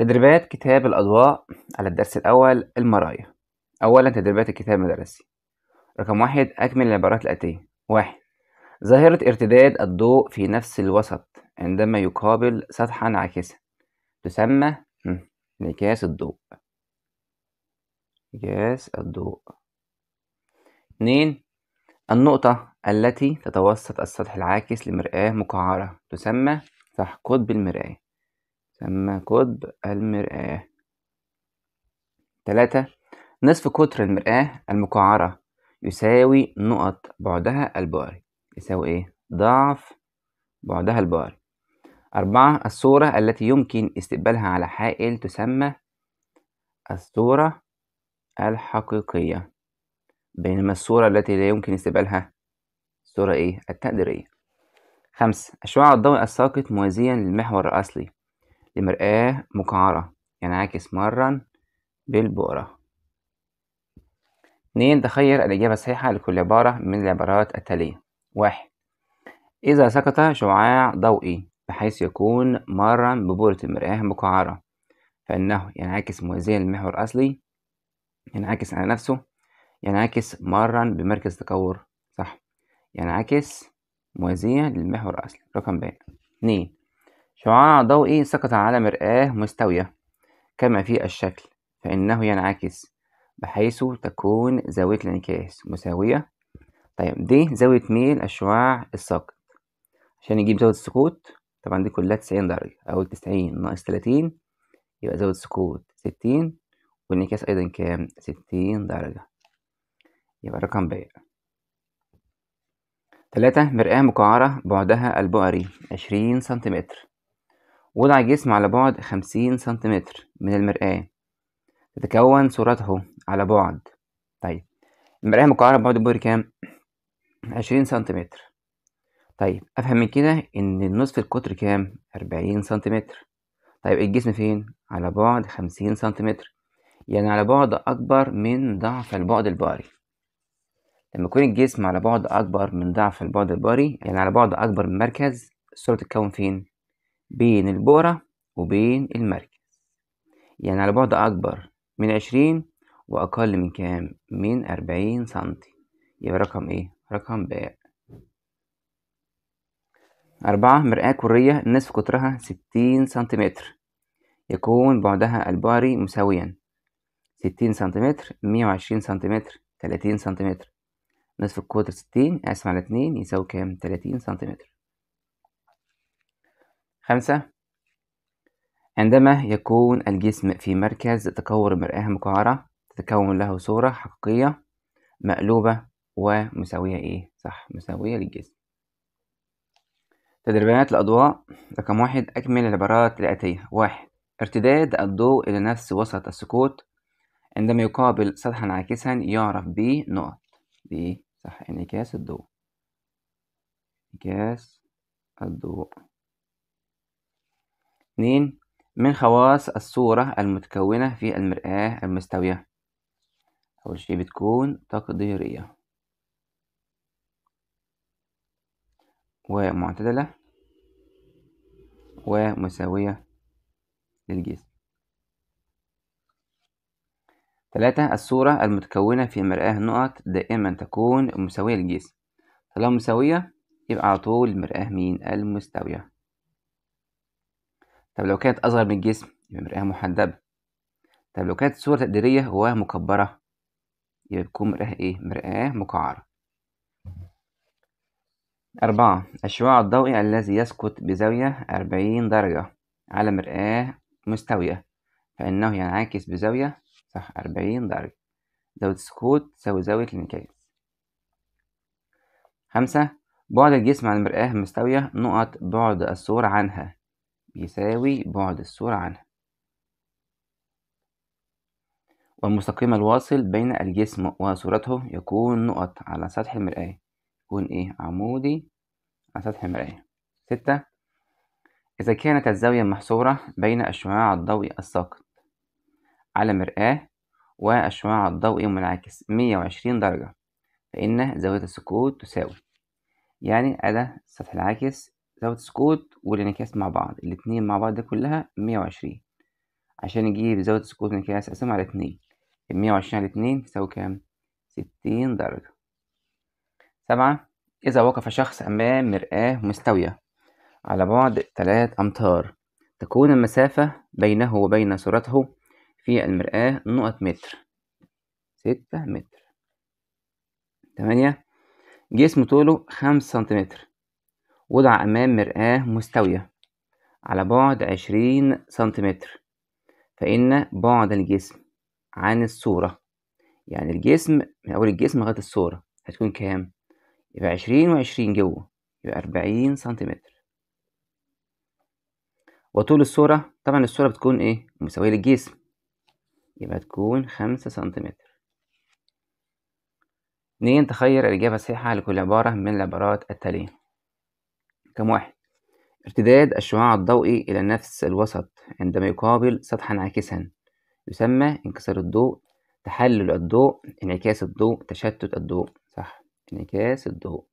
تدريبات كتاب الأضواء على الدرس الأول المرايا أولا تدريبات الكتاب المدرسي رقم واحد أكمل العبارات الآتية واحد ظاهرة ارتداد الضوء في نفس الوسط عندما يقابل سطحا عاكسا تسمى انعكاس الضوء انعكاس الضوء اتنين النقطة التي تتوسط السطح العاكس لمرآة مقعرة تسمى تحت قطب المرآة لما قطب المرآة تلاتة نصف قطر المرآة المقعرة يساوي نقط بعدها البعري يساوي ايه؟ ضعف بعدها البعري أربعة الصورة التي يمكن استقبالها على حائل تسمى الصورة الحقيقية بينما الصورة التي لا يمكن استقبالها الصورة ايه؟ التقديرية خمسة الشعاع الضوئي الساقط موازيا للمحور الأصلي لمرآة مقعرة ينعكس يعني مرا بالبؤرة اتنين تخير الإجابة الصحيحة لكل عبارة من العبارات التالية واحد إذا سقط شعاع ضوئي بحيث يكون مرا ببؤرة المرآة مقعرة فإنه ينعكس موازيا للمحور الأصلي ينعكس على نفسه ينعكس مرا بمركز تكور صح ينعكس موازيا للمحور الأصلي رقم باء اتنين شعاع ضوئي سقط على مرآة مستوية كما في الشكل فإنه ينعكس بحيث تكون زاوية الانعكاس مساوية طيب دي زاوية ميل الشعاع الساقط عشان نجيب زاوية السقوط طبعا دي كلها تسعين درجة أو تسعين ناقص تلاتين يبقى زاوية السقوط ستين والانعكاس أيضا كام ستين درجة يبقى رقم ب تلاتة مرآة مقعرة بعدها البؤري عشرين سنتيمتر وضع الجسم على بعد خمسين سنتيمتر من المرآة تتكون صورته على بعد طيب المرآة مكعبة بعد البؤر كام؟ عشرين سنتيمتر طيب أفهم من كده إن النصف القطر كام؟ أربعين سنتيمتر طيب الجسم فين؟ على بعد خمسين سنتيمتر يعني على بعد أكبر من ضعف البعد الباري لما يكون الجسم على بعد أكبر من ضعف البعد الباري يعني على بعد أكبر من مركز الصورة تتكون فين؟ بين البؤرة وبين المركز يعني على بعد أكبر من عشرين وأقل من كام؟ من أربعين سنتي يبقى رقم إيه؟ رقم باء أربعة مرآة كرية نصف قطرها ستين سنتيمتر يكون بعدها البؤري مساويا ستين سنتيمتر مية وعشرين سنتيمتر تلاتين سنتيمتر نصف القطر ستين أقسم على اتنين يساوي كام؟ تلاتين سنتيمتر خمسة عندما يكون الجسم في مركز تكور مرآة مقعرة تتكون له صورة حقيقية مقلوبة ومساوية إيه؟ صح مساوية للجسم تدريبات الأضواء رقم واحد أكمل العبارات الآتية واحد ارتداد الضوء إلى نفس وسط السكوت عندما يقابل سطحا عاكسا يعرف ب نقط ب صح انعكاس يعني الضوء انعكاس الضوء 2 من خواص الصورة المتكونة في المرآة المستوية أول شيء بتكون تقديرية ومعتدلة ومساوية للجسم ثلاثة الصورة المتكونة في مرآة نقط دائما تكون مساوية للجسم طالما مساوية يبقى على طول المرآة مين المستوية طب لو كانت أصغر من الجسم يبقى مرآة محدبة طب لو كانت الصورة تقديرية ومكبرة مكبرة يبقى بتكون مرآة إيه؟ مرآة مقعرة أربعة الشعاع الضوئي الذي يسقط بزاوية أربعين درجة على مرآة مستوية فإنه ينعكس بزاوية صح أربعين درجة زاوية السقوط تساوي زاوية الانعكاس خمسة بعد الجسم عن المرآة المستوية نقط بعد الصورة عنها بيساوي بعد الصورة عنها والمستقيم الواصل بين الجسم وصورته يكون نقط على سطح المرآة يكون إيه عمودي على سطح المرآة ستة إذا كانت الزاوية محصورة بين الشعاع الضوئي الساقط على مرآة والشعاع الضوئي المنعكس مية وعشرين درجة فإن زاوية السقوط تساوي يعني أدا السطح العاكس زاوية السكوت والانعكاس مع بعض الاتنين مع بعض ده كلها مية وعشرين عشان نجيب زاوية السكوت والانعكاس أقسمها على اتنين المية وعشرين على اتنين تساوي كام؟ ستين درجة سبعة إذا وقف شخص أمام مرآة مستوية على بعد تلات أمتار تكون المسافة بينه وبين صورته في المرآة نقط متر ستة متر تمانية جسم طوله خمس سنتيمتر وضع أمام مرآة مستوية على بعد عشرين سنتيمتر فإن بعد الجسم عن الصورة يعني الجسم من أول الجسم لغاية الصورة هتكون كام؟ يبقى عشرين وعشرين جوه يبقى أربعين سنتيمتر وطول الصورة طبعا الصورة بتكون إيه؟ مساوية للجسم يبقى تكون خمسة سنتيمتر اتنين تخير الإجابة الصحيحة لكل عبارة من العبارات التالية كم واحد ارتداد الشعاع الضوئي إلى نفس الوسط عندما يقابل سطحا عاكسا يسمى انكسار الضوء تحلل الضوء انعكاس الضوء تشتت الضوء صح انعكاس الضوء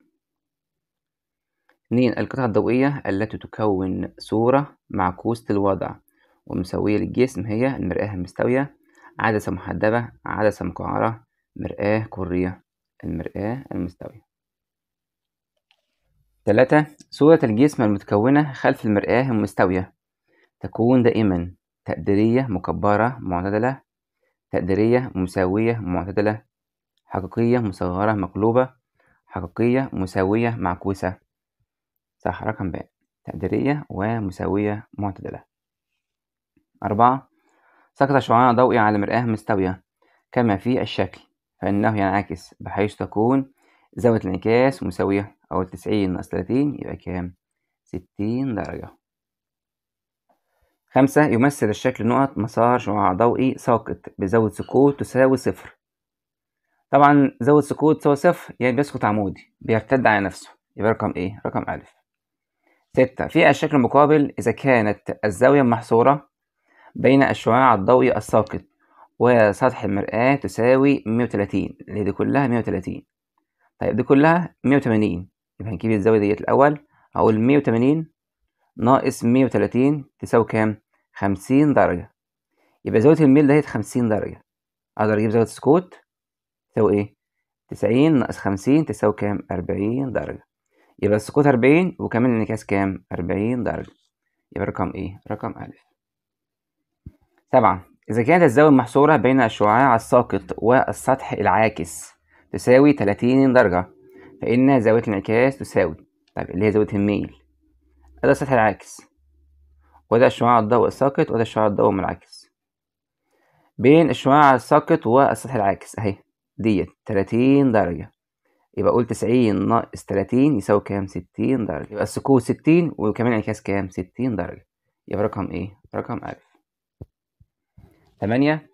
اثنين القطعة الضوئية التي تكون صورة معكوسة الوضع ومساوية للجسم هي المرآة المستوية عدسة محدبة عدسة مقعرة مرآة كرية المرآة المستوية ثلاثة صورة الجسم المتكونة خلف المرآة المستوية تكون دائما تقديرية مكبرة معتدلة تقديرية مساوية معتدلة حقيقية مصغرة مقلوبة حقيقية مساوية معكوسة صح رقم ب تقديرية ومساوية معتدلة أربعة سقط شعاع ضوئي على مرآة مستوية كما في الشكل فإنه ينعكس بحيث تكون زاوية الانعكاس مساوية أو تسعين ناقص تلاتين يبقى كام؟ ستين درجة خمسة يمثل الشكل نقط مسار شعاع ضوئي ساقط بزاوية سقوط تساوي صفر طبعا زاوية سقوط تساوي صفر يعني بيسقط عمودي بيرتد على نفسه يبقى رقم ايه؟ رقم أ. ستة في الشكل المقابل إذا كانت الزاوية المحصورة بين الشعاع الضوئي الساقط وسطح المرآة تساوي مية وتلاتين اللي دي كلها مية وتلاتين طيب دي كلها مية وتمانين يبقى هنجيب الزاوية ديت الأول هقول مية وتمانين ناقص مية وتلاتين تساوي كام؟ خمسين درجة يبقى زاوية الميل دهيت خمسين درجة أقدر أجيب زاوية السكوت تساوي إيه؟ تسعين ناقص خمسين تساوي كام؟ أربعين درجة يبقى السكوت أربعين وكمان الانعكاس كام؟ أربعين درجة يبقى رقم إيه؟ رقم أ سبعة إذا كانت الزاوية المحصورة بين الشعاع الساقط والسطح العاكس تساوي تلاتين درجة فإن زاوية الانعكاس تساوي طيب اللي هي زاوية الميل ده السطح العاكس وده الشعاع الضوء الساقط وده الشعاع الضوء المنعكس بين الشعاع الساقط والسطح العاكس أهي ديت تلاتين درجة يبقى أقول تسعين ناقص تلاتين يساوي كام ستين درجة يبقى السكوت ستين وكمان انعكاس كام ستين درجة يبقى رقم إيه رقم ألف تمانية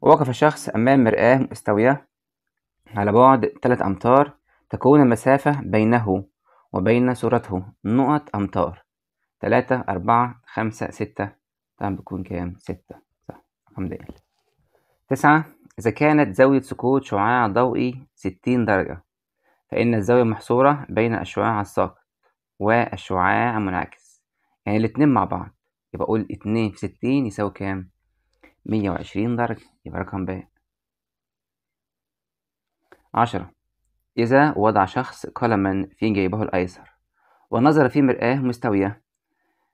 وقف شخص أمام مرآة مستوية على بعد تلات أمتار تكون المسافة بينه وبين صورته نقط أمتار تلاتة أربعة خمسة ستة طبعا بيكون كام ستة صح الحمد لله تسعة إذا كانت زاوية سقوط شعاع ضوئي ستين درجة فإن الزاوية محصورة بين الشعاع الساقط والشعاع المنعكس يعني الاتنين مع بعض يبقى أقول اتنين في ستين يساوي كام؟ مية وعشرين درجة يبقى رقم باء عشرة إذا وضع شخص قلما في جيبه الأيسر ونظر في مرآة مستوية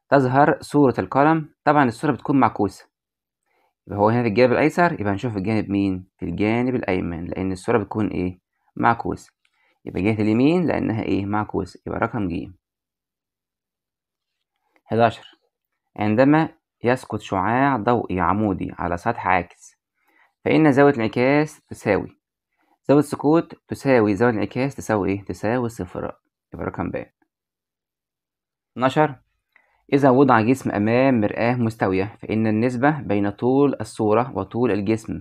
تظهر صورة القلم طبعا الصورة بتكون معكوسة يبقى هو هنا في الجانب الأيسر يبقى هنشوف الجانب مين في الجانب الأيمن لأن الصورة بتكون إيه معكوسة يبقى جهة اليمين لأنها إيه معكوسة يبقى رقم ج 11 عندما يسقط شعاع ضوئي عمودي على سطح عاكس فإن زاوية الانعكاس تساوي زاوية السكوت تساوي زاوية الانعكاس تساوي إيه؟ تساوي صفر يبقى رقم ب 12 إذا وضع جسم أمام مرآة مستوية فإن النسبة بين طول الصورة وطول الجسم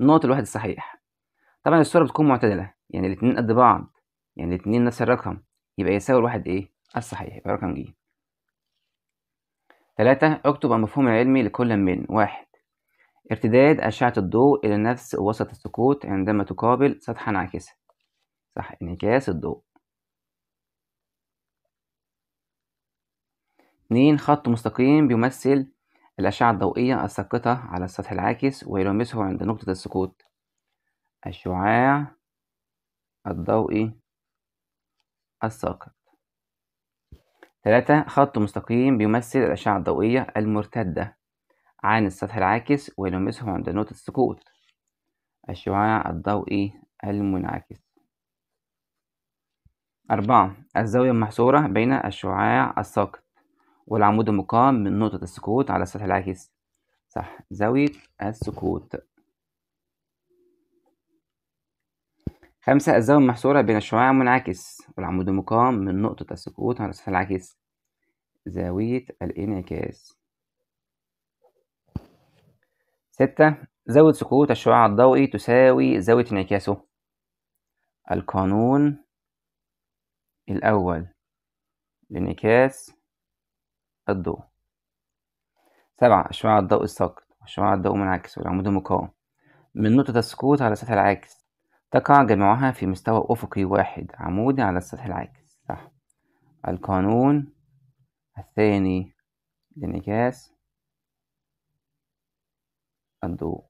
نقطة الواحد الصحيح طبعا الصورة بتكون معتدلة يعني الاتنين قد بعض يعني الاتنين نفس الرقم يبقى يساوي الواحد إيه؟ الصحيح يبقى رقم ج تلاتة اكتب المفهوم العلمي لكل من واحد ارتداد أشعة الضوء إلى نفس وسط السقوط عندما تقابل سطحا عاكسا صح انعكاس الضوء اتنين خط مستقيم بيمثل الأشعة الضوئية الساقطة على السطح العاكس ويلامسه عند نقطة السقوط الشعاع الضوئي الساقط ثلاثة خط مستقيم بيمثل الأشعة الضوئية المرتدة عن السطح العاكس ويلمسه عند نقطة السقوط الشعاع الضوئي المنعكس أربعة الزاوية المحصورة بين الشعاع الساقط والعمود المقام من نقطة السقوط على السطح العاكس صح زاوية السقوط خمسة الزاوية المحصورة بين الشعاع المنعكس والعمود المقام من نقطة السقوط على السطح العاكس زاوية الانعكاس ستة زاوية سقوط الشعاع الضوئي تساوي زاوية انعكاسه القانون الأول لانعكاس الضوء سبعة الشعاع الضوئي الساقط والشعاع الضوئي منعكس والعمود المقاوم من نقطة السقوط على السطح العاكس تقع جميعها في مستوى أفقي واحد عمودي على السطح العاكس صح القانون الثاني لانعكاس الضوء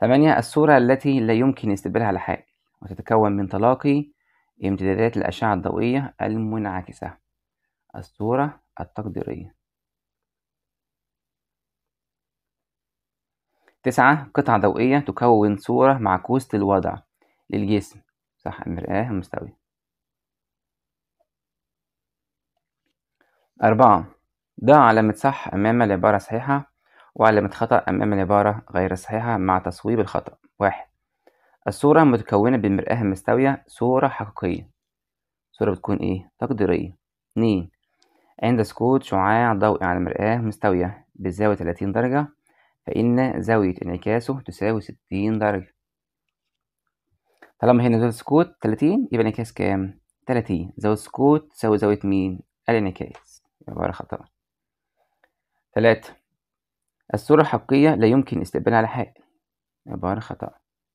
ثمانية الصورة التي لا يمكن استبدالها على وتتكون من تلاقي امتدادات الأشعة الضوئية المنعكسة الصورة التقديرية تسعة قطعة ضوئية تكون صورة معكوسة الوضع للجسم صح المرآة المستوي أربعة ضع علامة صح أمام العبارة الصحيحة وعلمت خطأ أمام العبارة غير صحيحة مع تصويب الخطأ واحد الصورة متكونة بالمرآة المستوية مستوية صورة حقيقية صورة بتكون إيه؟ تقديرية اتنين عند سكوت شعاع ضوئي على مرآة مستوية بزاوية 30 درجة فإن زاوية انعكاسه تساوي 60 درجة طالما هنا زاوية سكوت 30 يبقى انعكاس كام؟ 30 زاوية سكوت تساوي زاوية مين؟ الانعكاس عبارة خطأ ثلاثة الصورة الحقيقية لا يمكن استقبالها على حال عبارة خطأ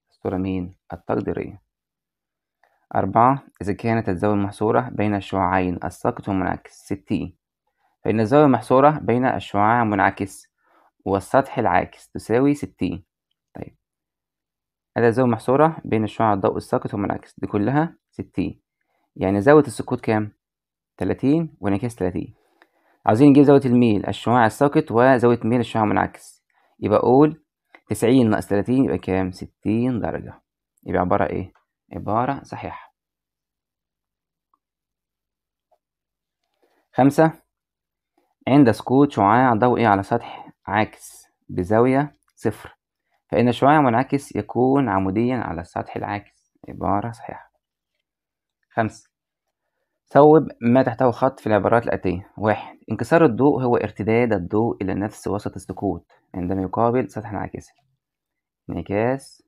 الصورة مين؟ التقديرية أربعة إذا كانت الزاوية المحصورة بين الشعاعين الساقط والمنعكس ستين فإن الزاوية المحصورة بين الشعاع المنعكس والسطح العاكس تساوي ستين طيب هذا الزاوية المحصورة بين الشعاع الضوء الساقط والمنعكس دي كلها ستين يعني زاوية السقوط كام؟ تلاتين وانعكاس تلاتين عاوزين نجيب زاوية الميل الشعاع الساقط وزاوية ميل الشعاع المنعكس يبقى أقول تسعين ناقص تلاتين يبقى كام ستين درجة يبقى عبارة إيه عبارة صحيحة خمسة عند سقوط شعاع ضوئي إيه على سطح عاكس بزاوية صفر فإن الشعاع المنعكس يكون عموديا على السطح العاكس عبارة صحيحة خمسة صوب ما تحته خط في العبارات الآتية واحد انكسار الضوء هو ارتداد الضوء إلى نفس وسط السكوت عندما يقابل سطح انعكاسي انعكاس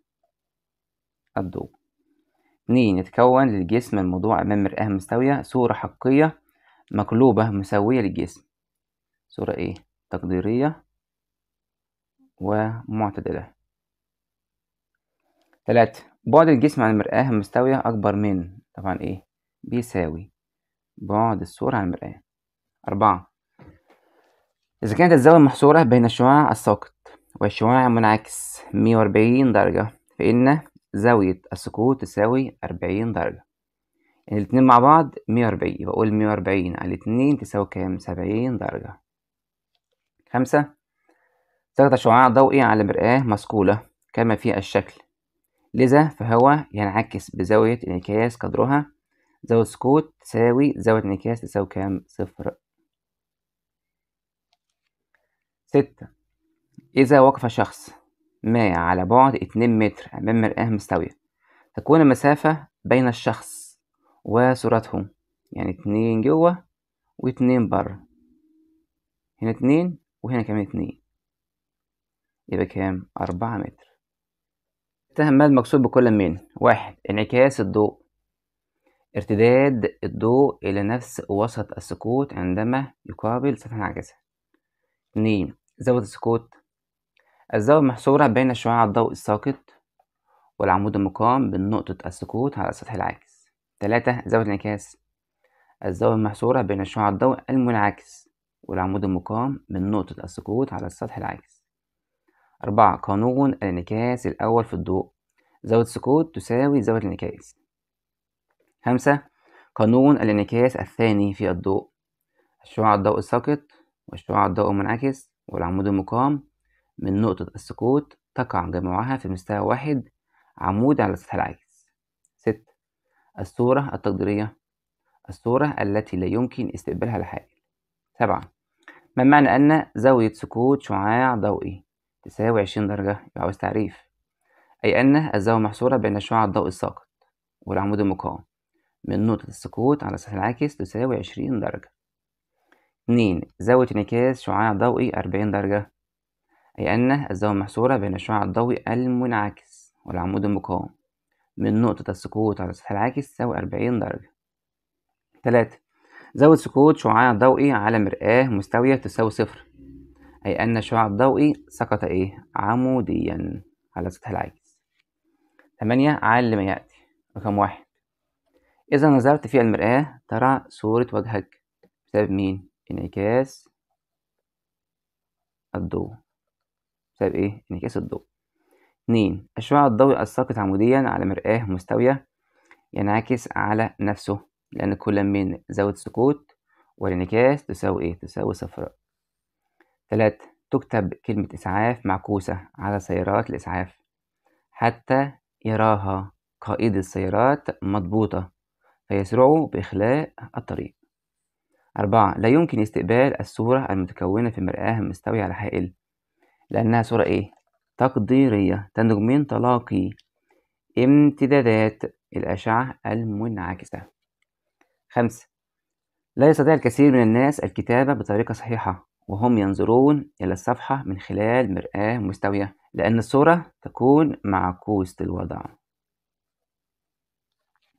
الضوء اتنين يتكون للجسم الموضوع أمام مرآة مستوية صورة حقيقية مقلوبة مساوية للجسم صورة إيه؟ تقديرية ومعتدلة تلاتة بعد الجسم عن المرآة المستوية أكبر من طبعا إيه؟ بيساوي بعد الصورة عن المرآة أربعة إذا كانت الزاوية محصورة بين الشعاع الساقط والشعاع المنعكس 140 درجة فإن زاوية السقوط تساوي 40 درجة يعني الاتنين مع بعض 140 بقول 140 على الاتنين تساوي كام؟ 70 درجة خمسة سقط شعاع ضوئي على مرآة مصقولة كما في الشكل لذا فهو ينعكس بزاوية انعكاس قدرها زاوية سكوت تساوي زاوية انعكاس تساوي كام صفر ستة إذا وقف شخص ما على بعد اتنين متر أمام مرآة مستوية تكون المسافة بين الشخص وصورته يعني اتنين جوه واتنين بره هنا اتنين وهنا كمان اتنين يبقى كام أربعة متر تهم ما المقصود بكل من واحد انعكاس الضوء ارتداد الضوء إلى نفس وسط السكوت عندما يقابل سطح عاجزة. اتنين زاوية السكوت الزاوية المحصورة بين شعاع الضوء الساقط والعمود المقام بالنقطة السكوت على السطح العاكس تلاتة زاوية الانعكاس الزاوية المحصورة بين شعاع الضوء المنعكس والعمود المقام من نقطة السقوط على السطح العاكس. أربعة قانون الانعكاس الأول في الضوء زاوية السقوط تساوي زاوية الانعكاس خمسة قانون الانعكاس الثاني في الضوء الشعاع الضوء الساقط والشعاع الضوء المنعكس والعمود المقام من نقطة السقوط تقع جميعها في مستوى واحد عمود على سطح العكس ست الصورة التقديرية الصورة التي لا يمكن استقبالها الحائل سبعة ما معنى أن زاوية سقوط شعاع ضوئي تساوي عشرين درجة عاوز تعريف أي أن الزاوية محصورة بين الشعاع الضوئي الساقط والعمود المقاوم من نقطة السقوط على السطح العاكس تساوي عشرين درجة اتنين زاوية انعكاس شعاع ضوئي أربعين درجة أي أن الزاوية المحصورة بين الشعاع الضوئي المنعكس والعمود المقاوم من نقطة السقوط على السطح العاكس تساوي أربعين درجة تلاتة زاوية سقوط شعاع ضوئي على مرآة مستوية تساوي صفر أي أن الشعاع الضوئي سقط إيه عموديا على السطح العاكس تمانية على ما يأتي رقم واحد إذا نظرت في المرآة ترى صورة وجهك بسبب مين؟ انعكاس الضوء بسبب إيه؟ انعكاس الضوء اتنين أشعة الضوء الساقط عموديا على مرآة مستوية ينعكس على نفسه لأن كل من زاوية السقوط والانعكاس تساوي إيه؟ تساوي صفراء تلاتة تكتب كلمة إسعاف معكوسة على سيارات الإسعاف حتى يراها قائد السيارات مضبوطة فيسرعوا بإخلاء الطريق أربعة لا يمكن استقبال الصورة المتكونة في مرآة مستوية على حائل لأنها صورة إيه؟ تقديرية تنتج من تلاقي امتدادات الأشعة المنعكسة خمسة لا يستطيع الكثير من الناس الكتابة بطريقة صحيحة وهم ينظرون إلى الصفحة من خلال مرآة مستوية لأن الصورة تكون معكوسة الوضع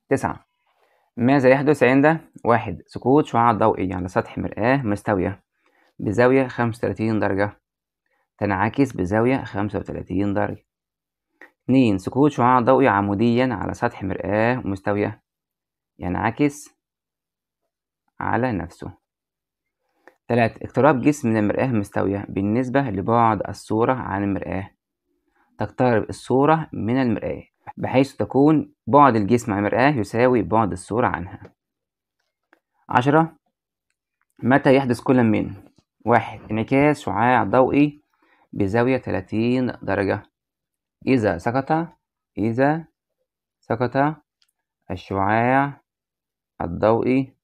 تسعة ماذا يحدث عند واحد سقوط شعاع ضوئي على يعني سطح مرآة مستوية بزاوية خمسة وتلاتين درجة تنعكس بزاوية خمسة وتلاتين درجة اتنين سقوط شعاع ضوئي عموديا على سطح مرآة مستوية ينعكس على نفسه تلاتة اقتراب جسم من المرآة مستوية بالنسبة لبعد الصورة عن المرآة تقترب الصورة من المرآة بحيث تكون بعد الجسم عن المرآة يساوي بعد الصورة عنها عشرة متى يحدث كل من واحد انعكاس شعاع ضوئي بزاوية 30 درجة إذا سقط إذا سقط الشعاع الضوئي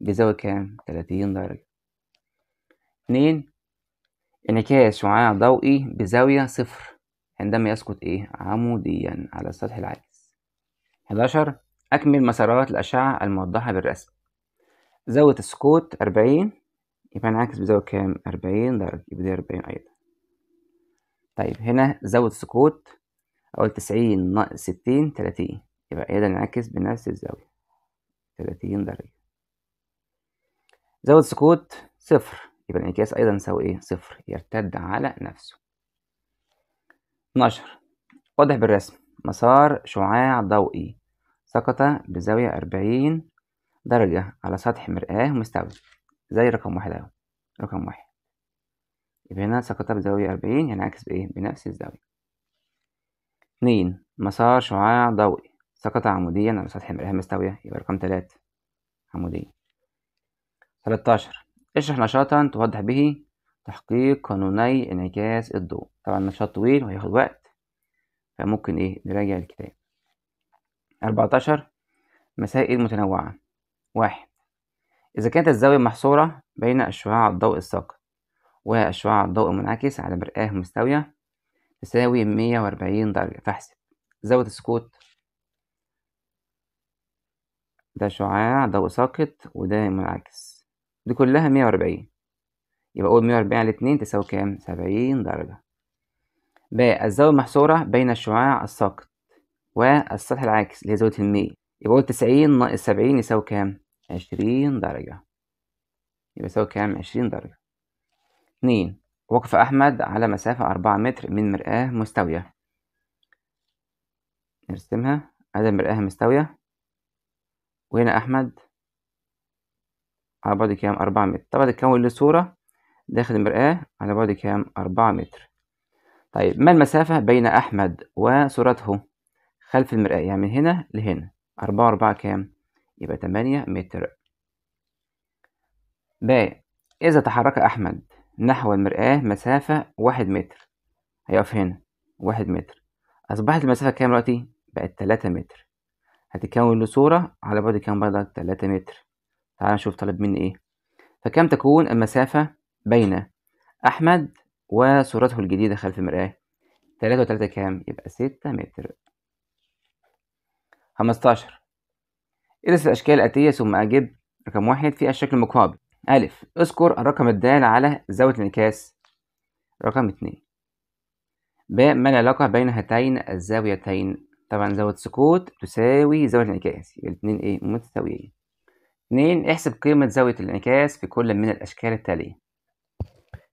بزاوية كام؟ 30 درجة اتنين انعكاس شعاع ضوئي بزاوية صفر عندما يسقط إيه عموديا على السطح العاكس 11 أكمل مسارات الأشعة الموضحة بالرسم زاوية السقوط 40 يبقى هنعكس بزاوية كام 40 درجة يبقى دي 40 أيضا طيب هنا زاوية السقوط أقول 90 ناقص 60 30 يبقى أيضا نعكس بنفس الزاوية 30 درجة زاوية السقوط صفر يبقى الانعكاس أيضا يساوي إيه صفر يرتد على نفسه 12 وضح بالرسم مسار شعاع ضوئي سقط بزاوية 40 درجة على سطح مرآة مستوي زي رقم واحد أهو رقم واحد يبقى هنا سقط بزاوية 40 ينعكس بإيه؟ بنفس الزاوية اتنين مسار شعاع ضوئي سقط عموديا على سطح مرآة مستوية يبقى رقم تلاتة عموديا 13 اشرح نشاطا توضح به تحقيق قانوني انعكاس الضوء طبعا نشاط طويل وهياخد وقت فممكن ايه نراجع الكتاب 14 مسائل متنوعة واحد إذا كانت الزاوية محصورة بين الشعاع الضوء الساقط والشعاع الضوء المنعكس على مرآة مستوية تساوي 140 درجة فاحسب زاوية السكوت ده شعاع ضوء ساقط وده منعكس دي كلها 140 يبقى قول 140 على 2 تساوي كام؟ 70 درجة ب الزاوية المحصورة بين الشعاع الساقط والسطح العاكس اللي هي زاوية المية يبقى قول 90 ناقص 70 يساوي كام؟ 20 درجة يبقى يساوي كام؟ 20 درجة 2 وقف أحمد على مسافة 4 متر من مرآة مستوية نرسمها هذا المرآة مستوية وهنا أحمد على بعد كام؟ 4 متر طب طبعا لي صورة داخل المرآة على بعد كام؟ أربعة متر طيب ما المسافة بين أحمد وصورته خلف المرآة يعني من هنا لهنا أربعة وأربعة كام؟ يبقى تمانية متر ب إذا تحرك أحمد نحو المرآة مسافة واحد متر هيقف هنا واحد متر أصبحت المسافة كام دلوقتي؟ بقت تلاتة متر هتتكون له صورة على بعد كام بردك تلاتة متر تعال نشوف طلب مني إيه فكم تكون المسافة بين أحمد وصورته الجديدة خلف المرآة تلاتة وتلاتة كام؟ يبقى ستة متر خمستاشر ادرس الأشكال الآتية ثم أجب رقم واحد في الشكل المقابل ألف اذكر الرقم الدال على زاوية الانعكاس رقم اتنين ب ما العلاقة بين هاتين الزاويتين طبعا زاوية السكوت تساوي زاوية الانعكاس يبقى الاتنين ايه متساويين اتنين احسب قيمة زاوية الانعكاس في كل من الأشكال التالية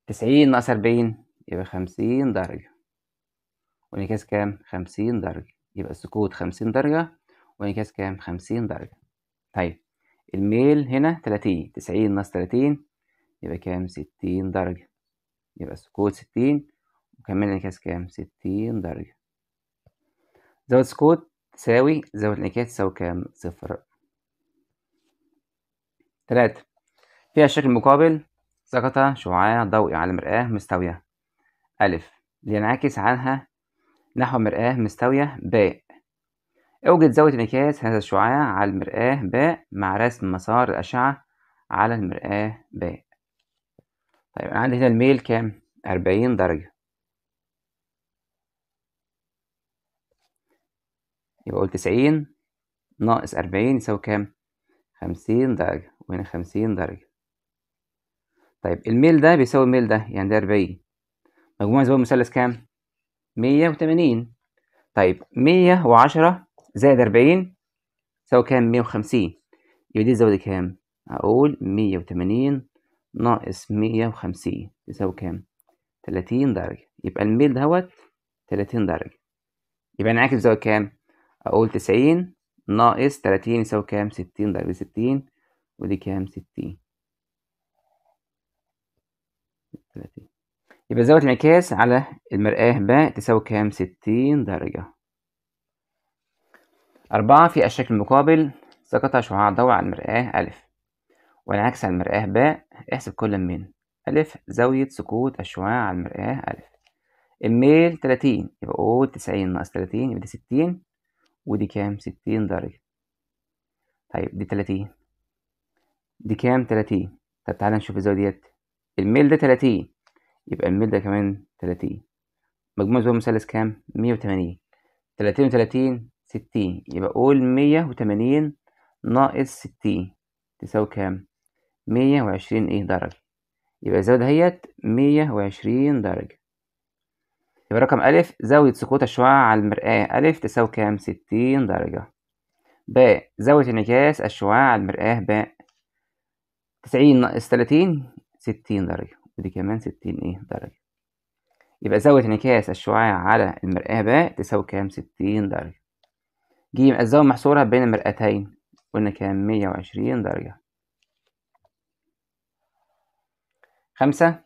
تسعين ناقص أربعين يبقى خمسين درجة وانعكاس كام؟ خمسين درجة يبقى السكوت خمسين درجة وانعكاس كام؟ خمسين درجة طيب الميل هنا تلاتين تسعين ناقص تلاتين يبقى كام؟ ستين درجة يبقى السكوت ستين وكمان الانعكاس كام؟ ستين درجة زاوية السكوت تساوي زاوية الانعكاس تساوي كام؟ صفر تلاتة فيها الشكل المقابل سقط شعاع ضوئي على مرآة مستوية أ لينعكس عنها نحو مرآة مستوية ب اوجد زاوية انعكاس هذا الشعاع على المرآة ب مع رسم مسار الأشعة على المرآة ب طيب أنا عندي هنا الميل كام؟ أربعين درجة يبقى أقول تسعين ناقص أربعين يساوي كام؟ خمسين درجة وهنا خمسين درجة طيب الميل ده بيساوي الميل ده يعني ده 40 مجموع زوايا المثلث كام؟ 180 طيب 110 زائد 40 يساوي كام؟ 150 يبقى دي الزاوية كام؟ أقول 180 ناقص 150 يساوي كام؟ 30 درجة يبقى الميل دهوت 30 درجة يبقى انعكس الزاويه كام؟ أقول 90 ناقص 30 يساوي كام؟ 60 درجة 60 ودي كام؟ 60 30 يبقى زاوية الانعكاس على المرآة ب تساوي كام؟ 60 درجة أربعة في الشكل المقابل سقط شعاع ضوء على المرآة أ وانعكس على المرآة ب احسب كل من أ زاوية سقوط الشعاع على المرآة أ الميل 30 يبقى قول 90 ناقص 30 يبقى دي 60 ودي كام؟ 60 درجة طيب دي 30 دي كام؟ 30 طب تعالى نشوف الزاوية ديت الميل ده 30 يبقى الميل ده كمان 30 مجموع زوايا المثلث كام 180 30 و30 60 يبقى قول 180 ناقص 60 تساوي كام 120 ايه درجة يبقى الزاوية مية 120 درجة يبقى رقم أ زاوية سقوط الشعاع على المرآة أ تساوي كام 60 درجة ب زاوية انعكاس الشعاع على المرآة ب 90 ناقص 30 60 درجة ودي كمان 60 إيه درجة يبقى زاوية انعكاس الشعاع على المرآة باء تساوي كام 60 درجة ج الزاوية المحصورة بين المرآتين قلنا كام 120 درجة خمسة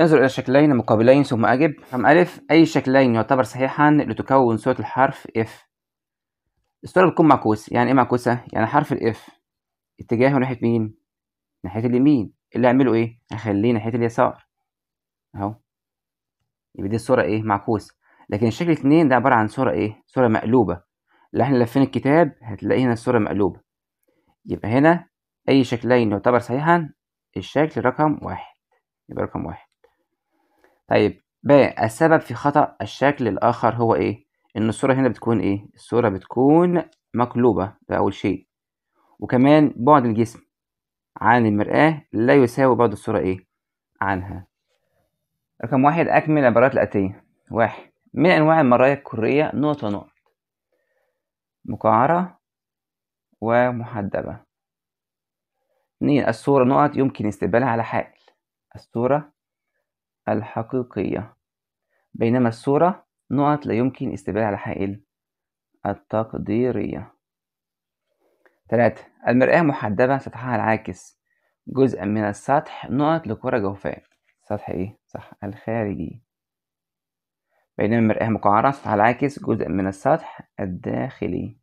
انظر إلى شكلين مقابلين ثم أجب رقم أ أي شكلين يعتبر صحيحا لتكون صورة الحرف F الصورة بتكون معكوسة يعني إيه معكوسة؟ يعني حرف الإف اتجاهه ناحية مين؟ ناحية اليمين اللي اعمله ايه اخليه ناحيه اليسار اهو يبقى دي الصوره ايه معكوسه لكن الشكل اتنين ده عباره عن صوره ايه صوره مقلوبه لو احنا لفينا الكتاب هتلاقي هنا الصوره مقلوبه يبقى هنا اي شكلين يعتبر صحيحا الشكل رقم واحد يبقى رقم واحد طيب باء السبب في خطأ الشكل الآخر هو إيه؟ إن الصورة هنا بتكون إيه؟ الصورة بتكون مقلوبة ده أول شيء وكمان بعد الجسم عن المرآة لا يساوي بعد الصورة إيه؟ عنها. رقم واحد أكمل العبارات الآتية واحد من أنواع المرايا الكرية نقط ونقط مقعرة ومحدبة اتنين الصورة نقط يمكن استقبالها على حائل الصورة الحقيقية بينما الصورة نقط لا يمكن استقبالها على حائل التقديرية 3. المرآة محدبة سطحها العاكس جزء من السطح نقط لكرة جوفاء سطح ايه؟ صح الخارجي بينما المرآة مقعرة سطحها العاكس جزء من السطح الداخلي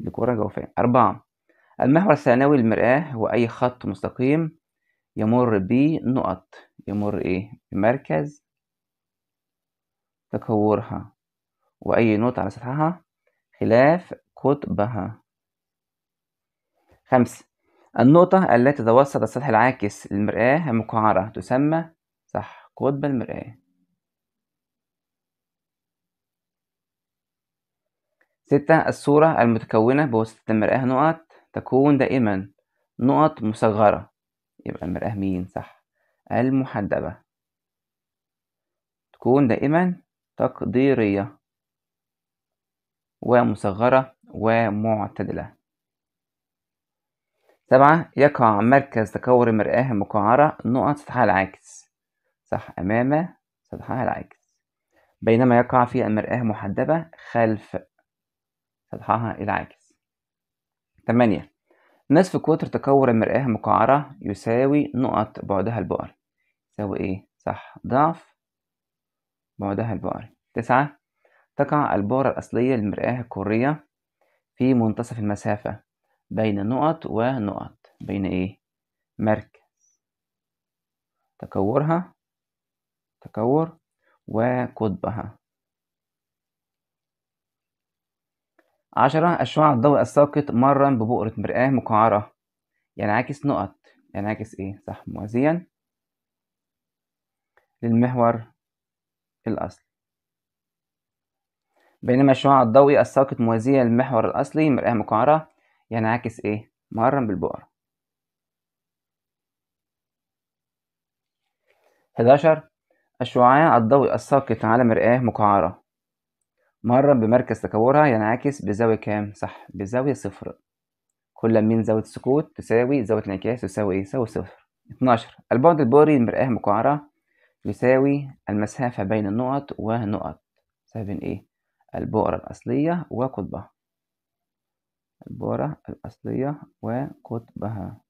لكرة جوفاء أربعة المحور الثانوي للمرآة هو أي خط مستقيم يمر به نقط يمر ايه؟ بمركز تكورها وأي نقطة على سطحها خلاف قطبها خمسة النقطة التي تتوسط السطح العاكس للمرآة المقعرة تسمى صح قطب المرآة ستة الصورة المتكونة بواسطة المرآة نقط تكون دائما نقط مصغرة يبقى المرآة مين صح المحدبة تكون دائما تقديرية ومصغرة ومعتدلة سبعة يقع مركز تكور المرآة المقعرة نقط سطحها العاكس صح أمام سطحها العاكس بينما يقع في المرآة محدبة خلف سطحها العاكس تمانية نصف قطر تكور المرآة المقعرة يساوي نقط بعدها البؤر يساوي إيه؟ صح ضعف بعدها البؤر تسعة تقع البؤرة الأصلية للمرآة الكورية في منتصف المسافة بين نقط ونقط بين ايه مركز تكورها تكور وقطبها عشرة الشعاع الضوء الساقط مرا ببؤرة مرآة مقعرة ينعكس نقط ينعكس إيه صح موازيا للمحور الأصلي بينما الشعاع الضوئي الساقط موازية للمحور الأصلي مرآة مقعرة ينعكس يعني إيه؟ مقرن بالبؤرة 11 الشعاع الضوئي الساقط على مرآة مقعرة مرة بمركز تكورها ينعكس يعني بزاوية كام؟ صح بزاوية صفر كل من زاوية السكوت تساوي زاوية الانعكاس تساوي ايه؟ تساوي صفر 12 البعد البوري لمرآة مقعرة يساوي المسافة بين النقط ونقط سبب ايه؟ البؤرة الأصلية وقطبها البارة الأصلية وقطبها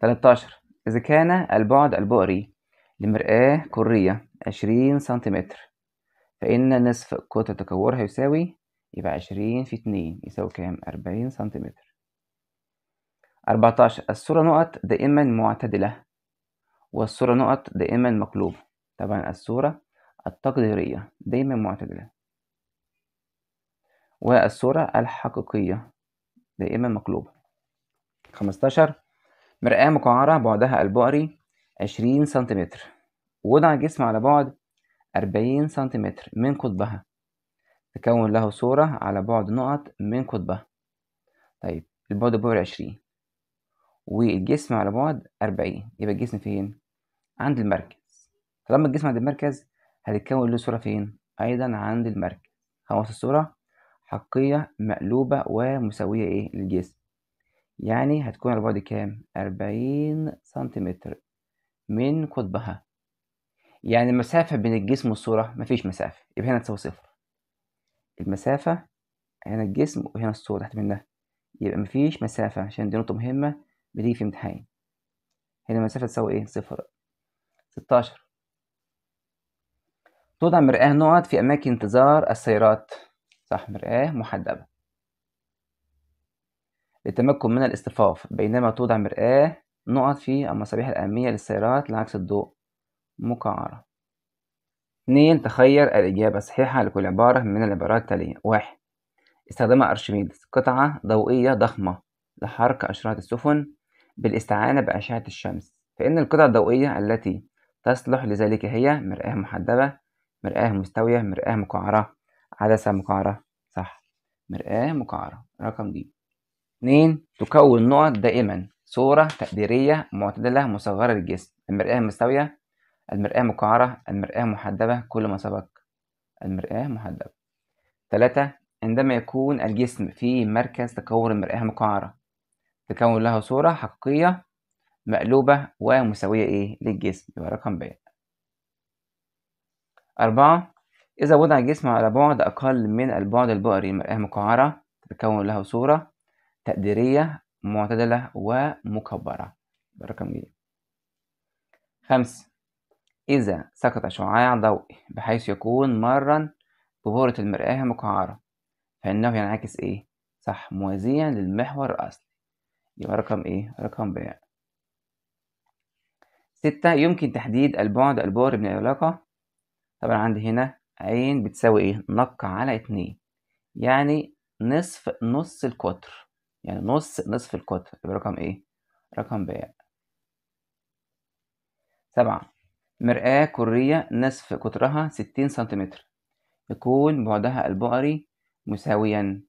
13 إذا كان البعد البؤري لمرآة كرية 20 سنتيمتر فإن نصف قطر تكورها يساوي يبقى 20 في 2 يساوي كام؟ 40 سنتيمتر 14 الصورة نقط دائما معتدلة والصورة نقط دائما مقلوبة طبعا الصورة التقديرية دايما معتدلة والصورة الحقيقية دائما مقلوبة 15 مرآة مقعرة بعدها البؤري 20 سنتيمتر وضع جسم على بعد 40 سنتيمتر من قطبها تكون له صورة على بعد نقط من قطبها طيب البعد البؤري 20 والجسم على بعد 40 يبقى الجسم فين؟ عند المركز طالما الجسم عند المركز هتتكون له صورة فين؟ أيضا عند المركز خلاص الصورة حقية مقلوبة ومساوية إيه للجسم يعني هتكون على بعد كام؟ أربعين سنتيمتر من قطبها يعني المسافة بين الجسم والصورة مفيش مسافة يبقى هنا تساوي صفر المسافة هنا الجسم وهنا الصورة تحت منها يبقى مفيش مسافة عشان دي نقطة مهمة بتيجي في امتحان هنا المسافة تساوي إيه؟ صفر ستاشر توضع مرآة نقط في أماكن انتظار السيارات صح مرآة محدبة للتمكن من الاصطفاف بينما توضع مرآة نقط في المصابيح الأمامية للسيارات لعكس الضوء مقعرة اتنين تخير الإجابة الصحيحة لكل عبارة من العبارات التالية واحد استخدم أرشميدس قطعة ضوئية ضخمة لحرق أشرار السفن بالاستعانة بأشعة الشمس فإن القطع الضوئية التي تصلح لذلك هي مرآة محدبة مرآة مستوية مرآة مقعرة عدسة مقعرة صح مرآة مقعرة رقم دي اتنين تكون نقط دائما صورة تقديرية معتدلة مصغرة للجسم المرآة مستوية المرآة مقعرة المرآة محدبة كل ما سبق المرآة محدبة تلاتة عندما يكون الجسم في مركز تكون المرآة مقعرة تكون له صورة حقيقية مقلوبة ومساوية إيه للجسم يبقى رقم ب أربعة إذا وضع الجسم على بعد أقل من البعد البؤري المرآة مقعرة تتكون له صورة تقديرية معتدلة ومكبرة رقم ج خمس إذا سقط شعاع ضوئي بحيث يكون مرا ببورة المرآة مقعرة فإنه ينعكس إيه؟ صح موازيا للمحور الأصلي يبقى رقم إيه؟ رقم باء ستة يمكن تحديد البعد البؤري من العلاقة طبعا عندي هنا عين بتساوي ايه نق على اتنين يعني نصف نص القطر يعني نص نصف القطر يبقى رقم ايه رقم باء سبعة مرآة كرية نصف قطرها ستين سنتيمتر يكون بعدها البؤري مساويا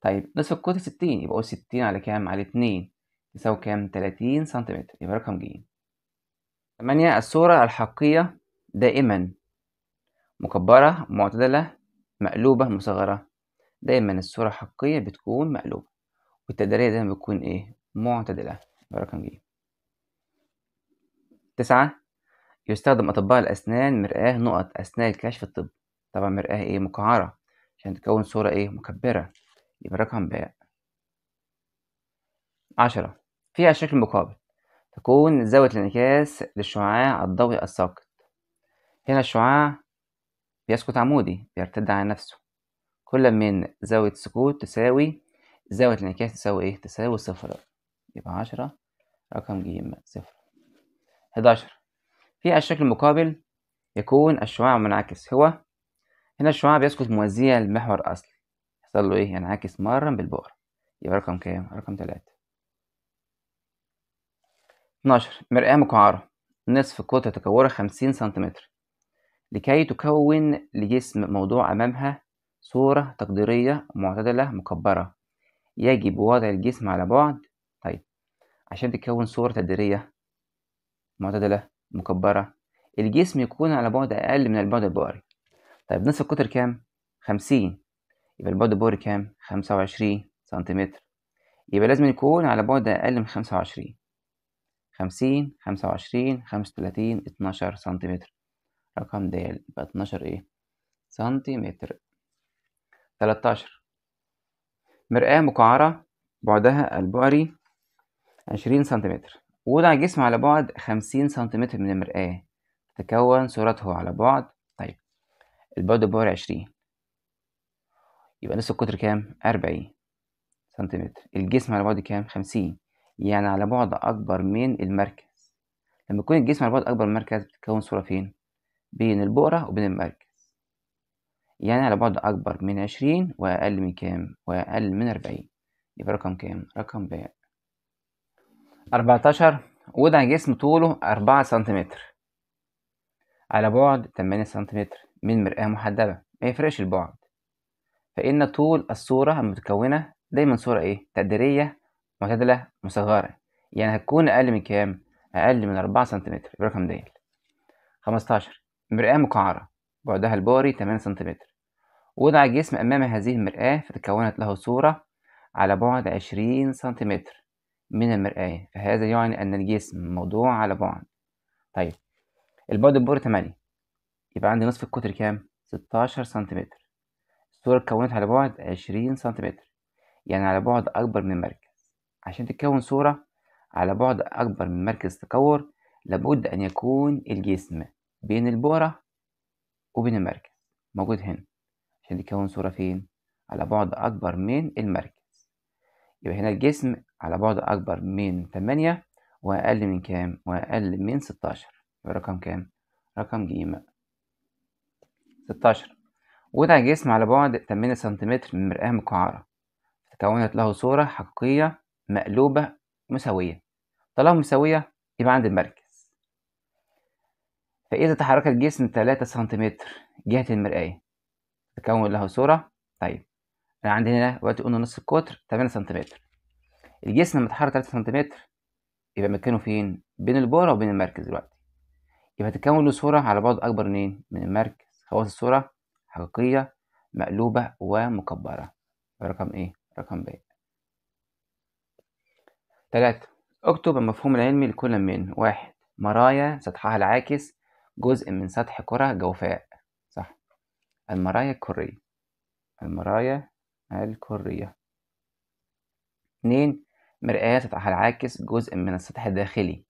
طيب نصف القطر ستين يبقى ستين على كام على اتنين يساوي كام تلاتين سنتيمتر يبقى رقم ج تمانية الصورة الحقيقية دائما مكبرة معتدلة مقلوبة مصغرة دايما الصورة الحقيقية بتكون مقلوبة والتدريج دايما بتكون إيه معتدلة رقم جي تسعة يستخدم أطباء الأسنان مرآة نقط أثناء الكشف الطبي طبعا مرآة إيه مقعرة عشان تكون صورة إيه مكبرة يبقى رقم باء عشرة فيها الشكل المقابل تكون زاوية الانعكاس للشعاع الضوئي الساقط هنا الشعاع بيسكت عمودي بيرتد على نفسه كل من زاوية سكوت تساوي زاوية الانعكاس تساوي ايه؟ تساوي صفر يبقى عشرة رقم ج صفر حداشر في الشكل المقابل يكون الشعاع منعكس هو هنا الشعاع بيسكت موازية للمحور الأصلي يحصل له ايه؟ ينعكس مرة بالبؤرة يبقى رقم كام؟ رقم تلاتة اتناشر مرآة مكعرة نصف قطر تكورها خمسين سنتيمتر لكي تكون لجسم موضوع أمامها صورة تقديرية معتدلة مكبرة يجب وضع الجسم على بعد طيب عشان تكون صورة تقديرية معتدلة مكبرة الجسم يكون على بعد أقل من البعد البؤري طيب نصف القطر كام؟ خمسين يبقى البعد البؤري كام؟ خمسة وعشرين سنتيمتر يبقى لازم يكون على بعد أقل من خمسة وعشرين خمسين خمسة وعشرين خمسة وثلاثين اتناشر سنتيمتر رقم د يبقى اتناشر ايه سنتيمتر تلاتاشر مرآة مقعرة بعدها البؤري عشرين سنتيمتر وضع جسم على بعد خمسين سنتيمتر من المرآة تتكون صورته على بعد طيب البعد البؤري عشرين يبقى نص القطر كام؟ أربعين سنتيمتر الجسم على بعد كام؟ خمسين يعني على بعد أكبر من المركز لما يكون الجسم على بعد أكبر من المركز بتتكون صورة فين؟ بين البؤرة وبين المركز يعني على بعد أكبر من عشرين وأقل من كام؟ وأقل من أربعين يبقى رقم كام؟ رقم باء أربعتاشر وضع جسم طوله أربعة سنتيمتر على بعد تمانية سنتيمتر من مرآة محدبة ما يفرقش البعد فإن طول الصورة المتكونة دايما صورة إيه؟ تقديرية معتدلة مصغرة يعني هتكون أقل من كام؟ أقل من أربعة سنتيمتر الرقم ديت خمستاشر مرآة مقعرة بعدها الباري 8 سنتيمتر وضع الجسم أمام هذه المرآة فتكونت له صورة على بعد 20 سنتيمتر من المرآة فهذا يعني أن الجسم موضوع على بعد طيب البعد البوري 8 يبقى عندي نصف القطر كام؟ 16 سنتيمتر الصورة اتكونت على بعد 20 سنتيمتر يعني على بعد أكبر من المركز عشان تتكون صورة على بعد أكبر من مركز التكور لابد أن يكون الجسم بين البؤرة وبين المركز موجود هنا عشان يكون صورة فين على بعد أكبر من المركز يبقى هنا الجسم على بعد أكبر من تمانية وأقل من كام وأقل من ستاشر يبقى رقم كام رقم جيم ستاشر وضع جسم على بعد تمانية سنتيمتر من مرآة مقعرة تكونت له صورة حقيقية مقلوبة مساوية طالما مساوية يبقى عند المركز فإذا تحرك الجسم 3 سنتيمتر جهة المرآية تكون له صورة طيب أنا عندي هنا دلوقتي قلنا نص القطر 8 سنتيمتر الجسم لما تحرك 3 سنتيمتر يبقى مكانه فين؟ بين البورة وبين المركز دلوقتي يبقى تكون له صورة على بعد أكبر منين؟ من المركز خواص الصورة حقيقية مقلوبة ومكبرة رقم إيه؟ رقم ب تلاتة اكتب المفهوم العلمي لكل من واحد مرايا سطحها العاكس جزء من سطح كرة جوفاء صح المرايا الكرية المرايا الكرية اتنين مرآة سطحها العاكس جزء من السطح الداخلي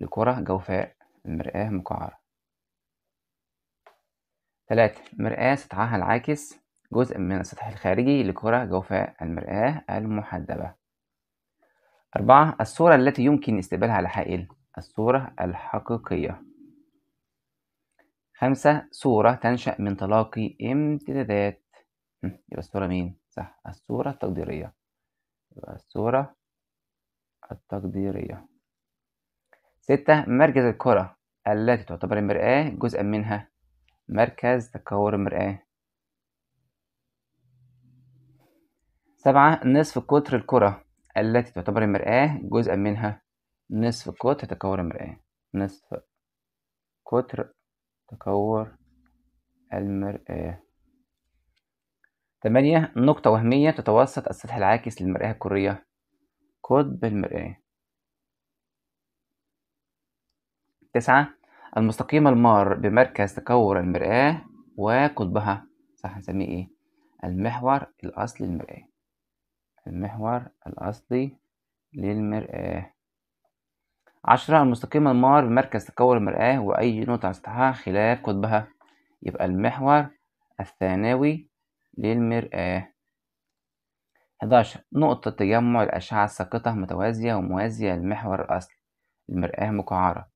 لكرة جوفاء المرآة مقعرة ثلاثة مرآة سطحها العاكس جزء من السطح الخارجي لكرة جوفاء المرآة المحدبة أربعة الصورة التي يمكن استقبالها على حائل الصورة الحقيقية خمسة صورة تنشأ من تلاقي امتدادات يبقى الصورة مين؟ صح الصورة التقديرية يبقى الصورة التقديرية ستة مركز الكرة التي تعتبر المرآة جزءا منها مركز تكور المرآة سبعة نصف قطر الكرة التي تعتبر المرآة جزءا منها نصف قطر تكور المرآة نصف قطر تكور المرآة تمانية نقطة وهمية تتوسط السطح العاكس للمرآة الكرية قطب المرآة تسعة المستقيم المار بمركز تكور المرآة وقطبها صح نسميه ايه المحور الأصلي للمرآة المحور الأصلي للمرآة عشرة المستقيمة المار بمركز تكور المرآة وأي نقطة على سطحها خلاف قطبها يبقى المحور الثانوي للمرآة حداشر نقطة تجمع الأشعة الساقطة متوازية وموازية للمحور الأصل المرآة مكعرة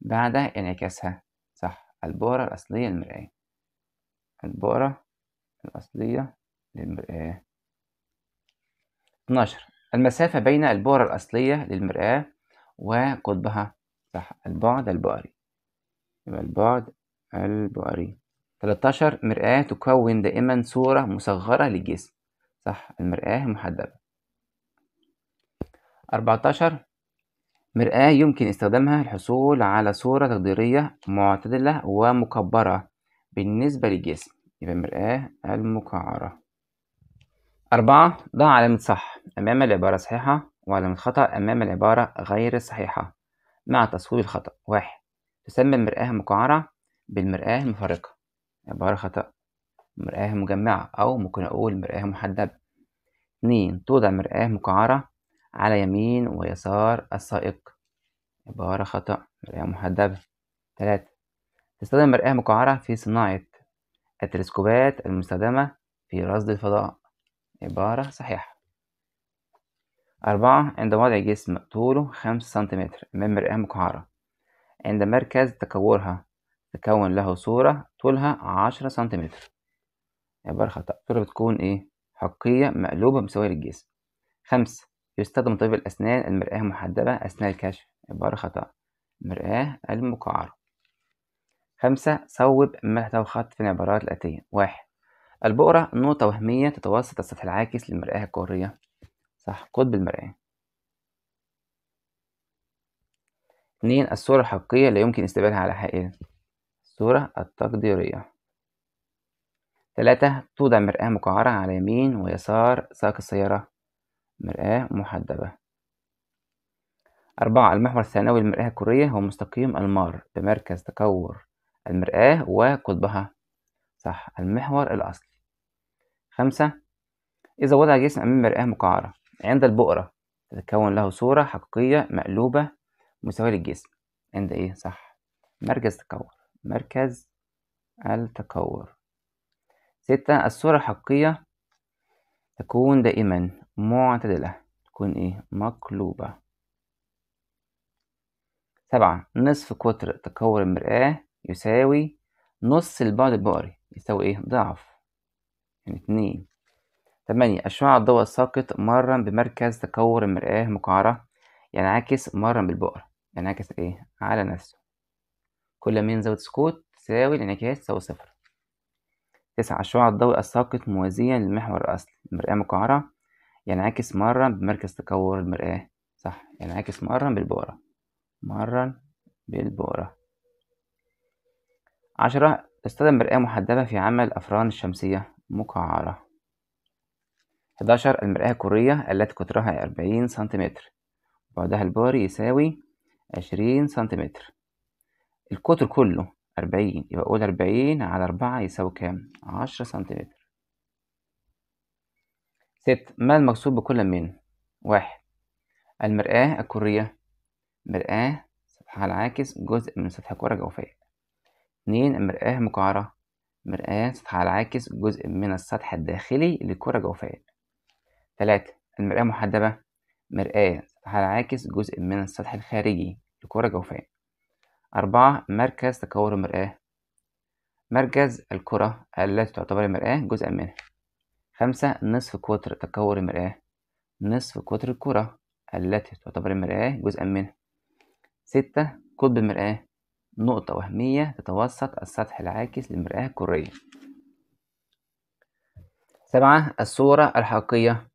بعد انعكاسها صح البؤرة الأصلية للمرآة البؤرة الأصلية للمرآة اتناشر المسافة بين البؤرة الأصلية للمرآة وقطبها صح البعد البؤري يبقى البعد البؤري 13 مرآة تكون دائما صورة مصغرة للجسم صح المرآة محدبة 14 مرآة يمكن استخدامها للحصول على صورة تقديرية معتدلة ومكبرة بالنسبة للجسم يبقى المرآة المكعرة أربعة ضع علامة صح أمام العبارة الصحيحة وعلامة خطأ أمام العبارة غير الصحيحة مع تصويب الخطأ واحد تسمى المرآة المقعرة بالمرآة المفرقة عبارة خطأ مرآة مجمعة أو ممكن أقول مرآة محدبة اتنين توضع مرآة مقعرة على يمين ويسار السائق عبارة خطأ مرآة محدبة تلاتة تستخدم مرآة مقعرة في صناعة التلسكوبات المستخدمة في رصد الفضاء عبارة صحيحة أربعة عند وضع جسم طوله خمسة سنتيمتر من مرآة مقعرة عند مركز تكورها تكون له صورة طولها عشرة سنتيمتر عبارة خطأ الصورة بتكون إيه؟ حقية مقلوبة مساوية للجسم خمسة يستخدم طبيب الأسنان المرآة المحدبة أثناء الكشف عبارة خطأ المرآة المقعرة خمسة صوب ملح تحته خط في العبارات الآتية واحد البؤرة نقطة وهمية تتوسط السطح العاكس للمرآة الكورية صح قطب المرآة اتنين الصورة الحقيقية لا يمكن استبدالها على حقيقة الصورة التقديرية ثلاثة توضع مرآة مقعرة على يمين ويسار ساق السيارة مرآة محدبة أربعة المحور الثانوي للمرآة الكرية هو مستقيم المار بمركز تكور المرآة وقطبها صح المحور الأصلي خمسة إذا وضع جسم أمام مرآة مقعرة عند البؤرة تتكون له صورة حقيقية مقلوبة مساوية للجسم عند إيه صح مركز تكور مركز التكور ستة الصورة الحقيقية تكون دائما معتدلة تكون إيه مقلوبة سبعة نصف قطر تكور المرآة يساوي نص البعد البؤري يساوي إيه ضعف يعني اتنين تمانية الشعاع الضوئي الساقط مرًا بمركز تكور المرآة مقعرة ينعكس مرًا بالبؤرة ينعكس إيه؟ على نفسه كل ما زاوية سكوت تساوي الانعكاس تساوي صفر تسعة الشعاع الضوئي الساقط موازيا للمحور الأصلي المرآة مقعرة ينعكس مرة بمركز تكور المرآة صح ينعكس مرة بالبؤرة مرة بالبؤرة عشرة استخدم مرآة محدبة في عمل أفران الشمسية مقعرة 11 المرآة الكرية التي قطرها 40 سنتيمتر بعدها الباري يساوي 20 سنتيمتر القطر كله 40 يبقى قول 40 على 4 يساوي كام؟ 10 سنتيمتر ست ما المقصود بكل من؟ واحد المرآة الكرية مرآة سطحها العاكس جزء من سطح كرة جوفية اتنين المرآة المقعرة مرآة سطحها العاكس جزء من السطح الداخلي لكرة جوفية تلاتة المرآة محدبة مرآة سطحها العاكس جزء من السطح الخارجي لكرة جوفاء أربعة مركز تكور المرآة مركز الكرة التي تعتبر المرآة جزءا منها خمسة نصف قطر تكور المرآة نصف قطر الكرة التي تعتبر المرآة جزءا منها ستة قطب المرآة نقطة وهمية تتوسط السطح العاكس للمرآة الكرية سبعة الصورة الحقيقية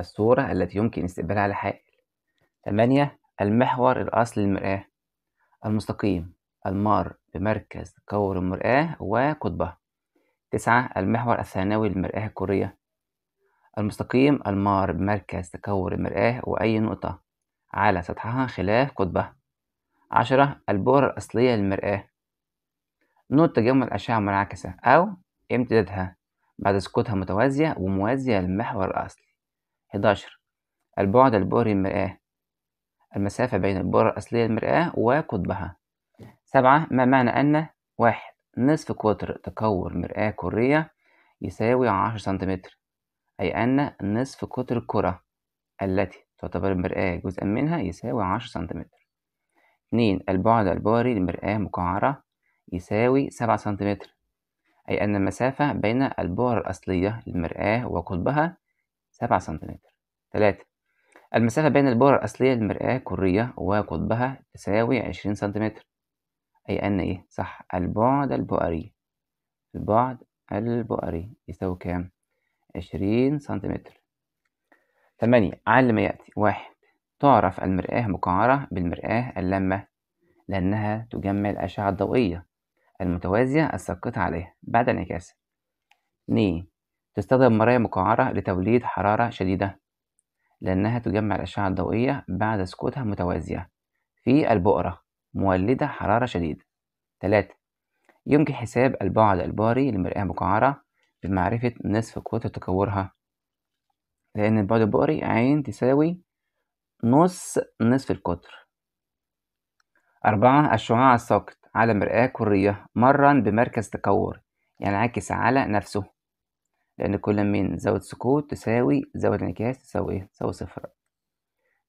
الصورة التي يمكن استقبالها على حائل 8 المحور الأصل للمرآة المستقيم المار بمركز كور المرآة وقطبها تسعة المحور الثانوي للمرآة الكورية المستقيم المار بمركز تكور المرآة وأي نقطة على سطحها خلاف قطبها عشرة البؤرة الأصلية للمرآة نقطة تجمع الأشعة المنعكسة أو امتدادها بعد سقوطها متوازية وموازية للمحور الأصل 11 البعد البؤري للمرآة المسافة بين البؤرة الأصلية للمرآة وقطبها سبعة ما معنى أن واحد نصف قطر تكور مرآة كرية يساوي عشر سنتيمتر أي أن نصف قطر الكرة التي تعتبر المرآة جزءا منها يساوي عشر سنتيمتر اتنين البعد البؤري لمرآة مقعرة يساوي سبعة سنتيمتر أي أن المسافة بين البؤرة الأصلية للمرآة وقطبها سبعة سنتيمتر تلاتة المسافة بين البؤرة الأصلية للمرآة كرية وقطبها تساوي عشرين سنتيمتر أي أن إيه صح البعد البؤري البعد البؤري يساوي كام؟ عشرين سنتيمتر تمانية على ما يأتي واحد تعرف المرآة مقعرة بالمرآة اللامة لأنها تجمع الأشعة الضوئية المتوازية الساقطة عليها بعد انعكاسها اتنين تستخدم مراية مقعرة لتوليد حرارة شديدة لأنها تجمع الأشعة الضوئية بعد سقوطها متوازية في البؤرة مولدة حرارة شديدة 3 يمكن حساب البعد البوري لمرآة مقعرة بمعرفة نصف قوة تكورها لأن البعد البؤري عين تساوي نص نصف القطر أربعة الشعاع الساقط على مرآة كرية مرا بمركز تكور ينعكس يعني على نفسه لأن كل من زاوية سكوت تساوي زاوية انعكاس تساوي إيه؟ تساوي صفر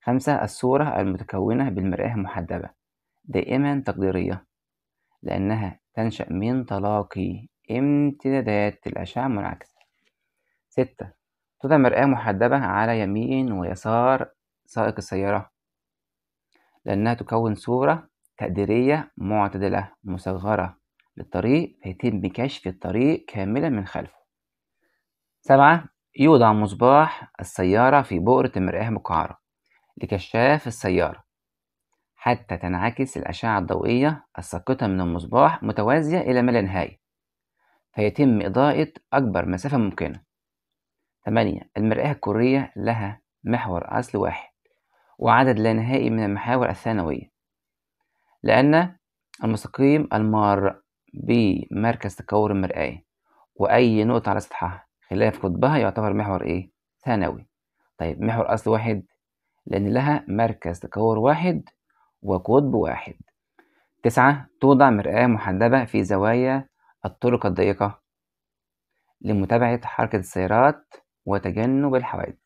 خمسة الصورة المتكونة بالمرآة المحدبة دائما تقديرية لأنها تنشأ من تلاقي امتدادات الأشعة المنعكسة. ستة توضع مرآة محدبة على يمين ويسار سائق السيارة لأنها تكون صورة تقديرية معتدلة مصغرة للطريق فيتم كشف الطريق كاملا من خلفه سبعة يوضع مصباح السيارة في بؤرة المرآة المقعرة لكشاف السيارة حتى تنعكس الأشعة الضوئية الساقطة من المصباح متوازية إلى ما لا نهاية فيتم إضاءة أكبر مسافة ممكنة ثمانية المرآة الكرية لها محور أصل واحد وعدد لا نهائي من المحاور الثانوية لأن المستقيم المار بمركز تكور المرآة وأي نقطة على سطحها خلاف قطبها يعتبر محور إيه؟ ثانوي طيب محور أصل واحد لأن لها مركز تكور واحد وقطب واحد تسعة توضع مرآة محدبة في زوايا الطرق الضيقة لمتابعة حركة السيارات وتجنب الحوادث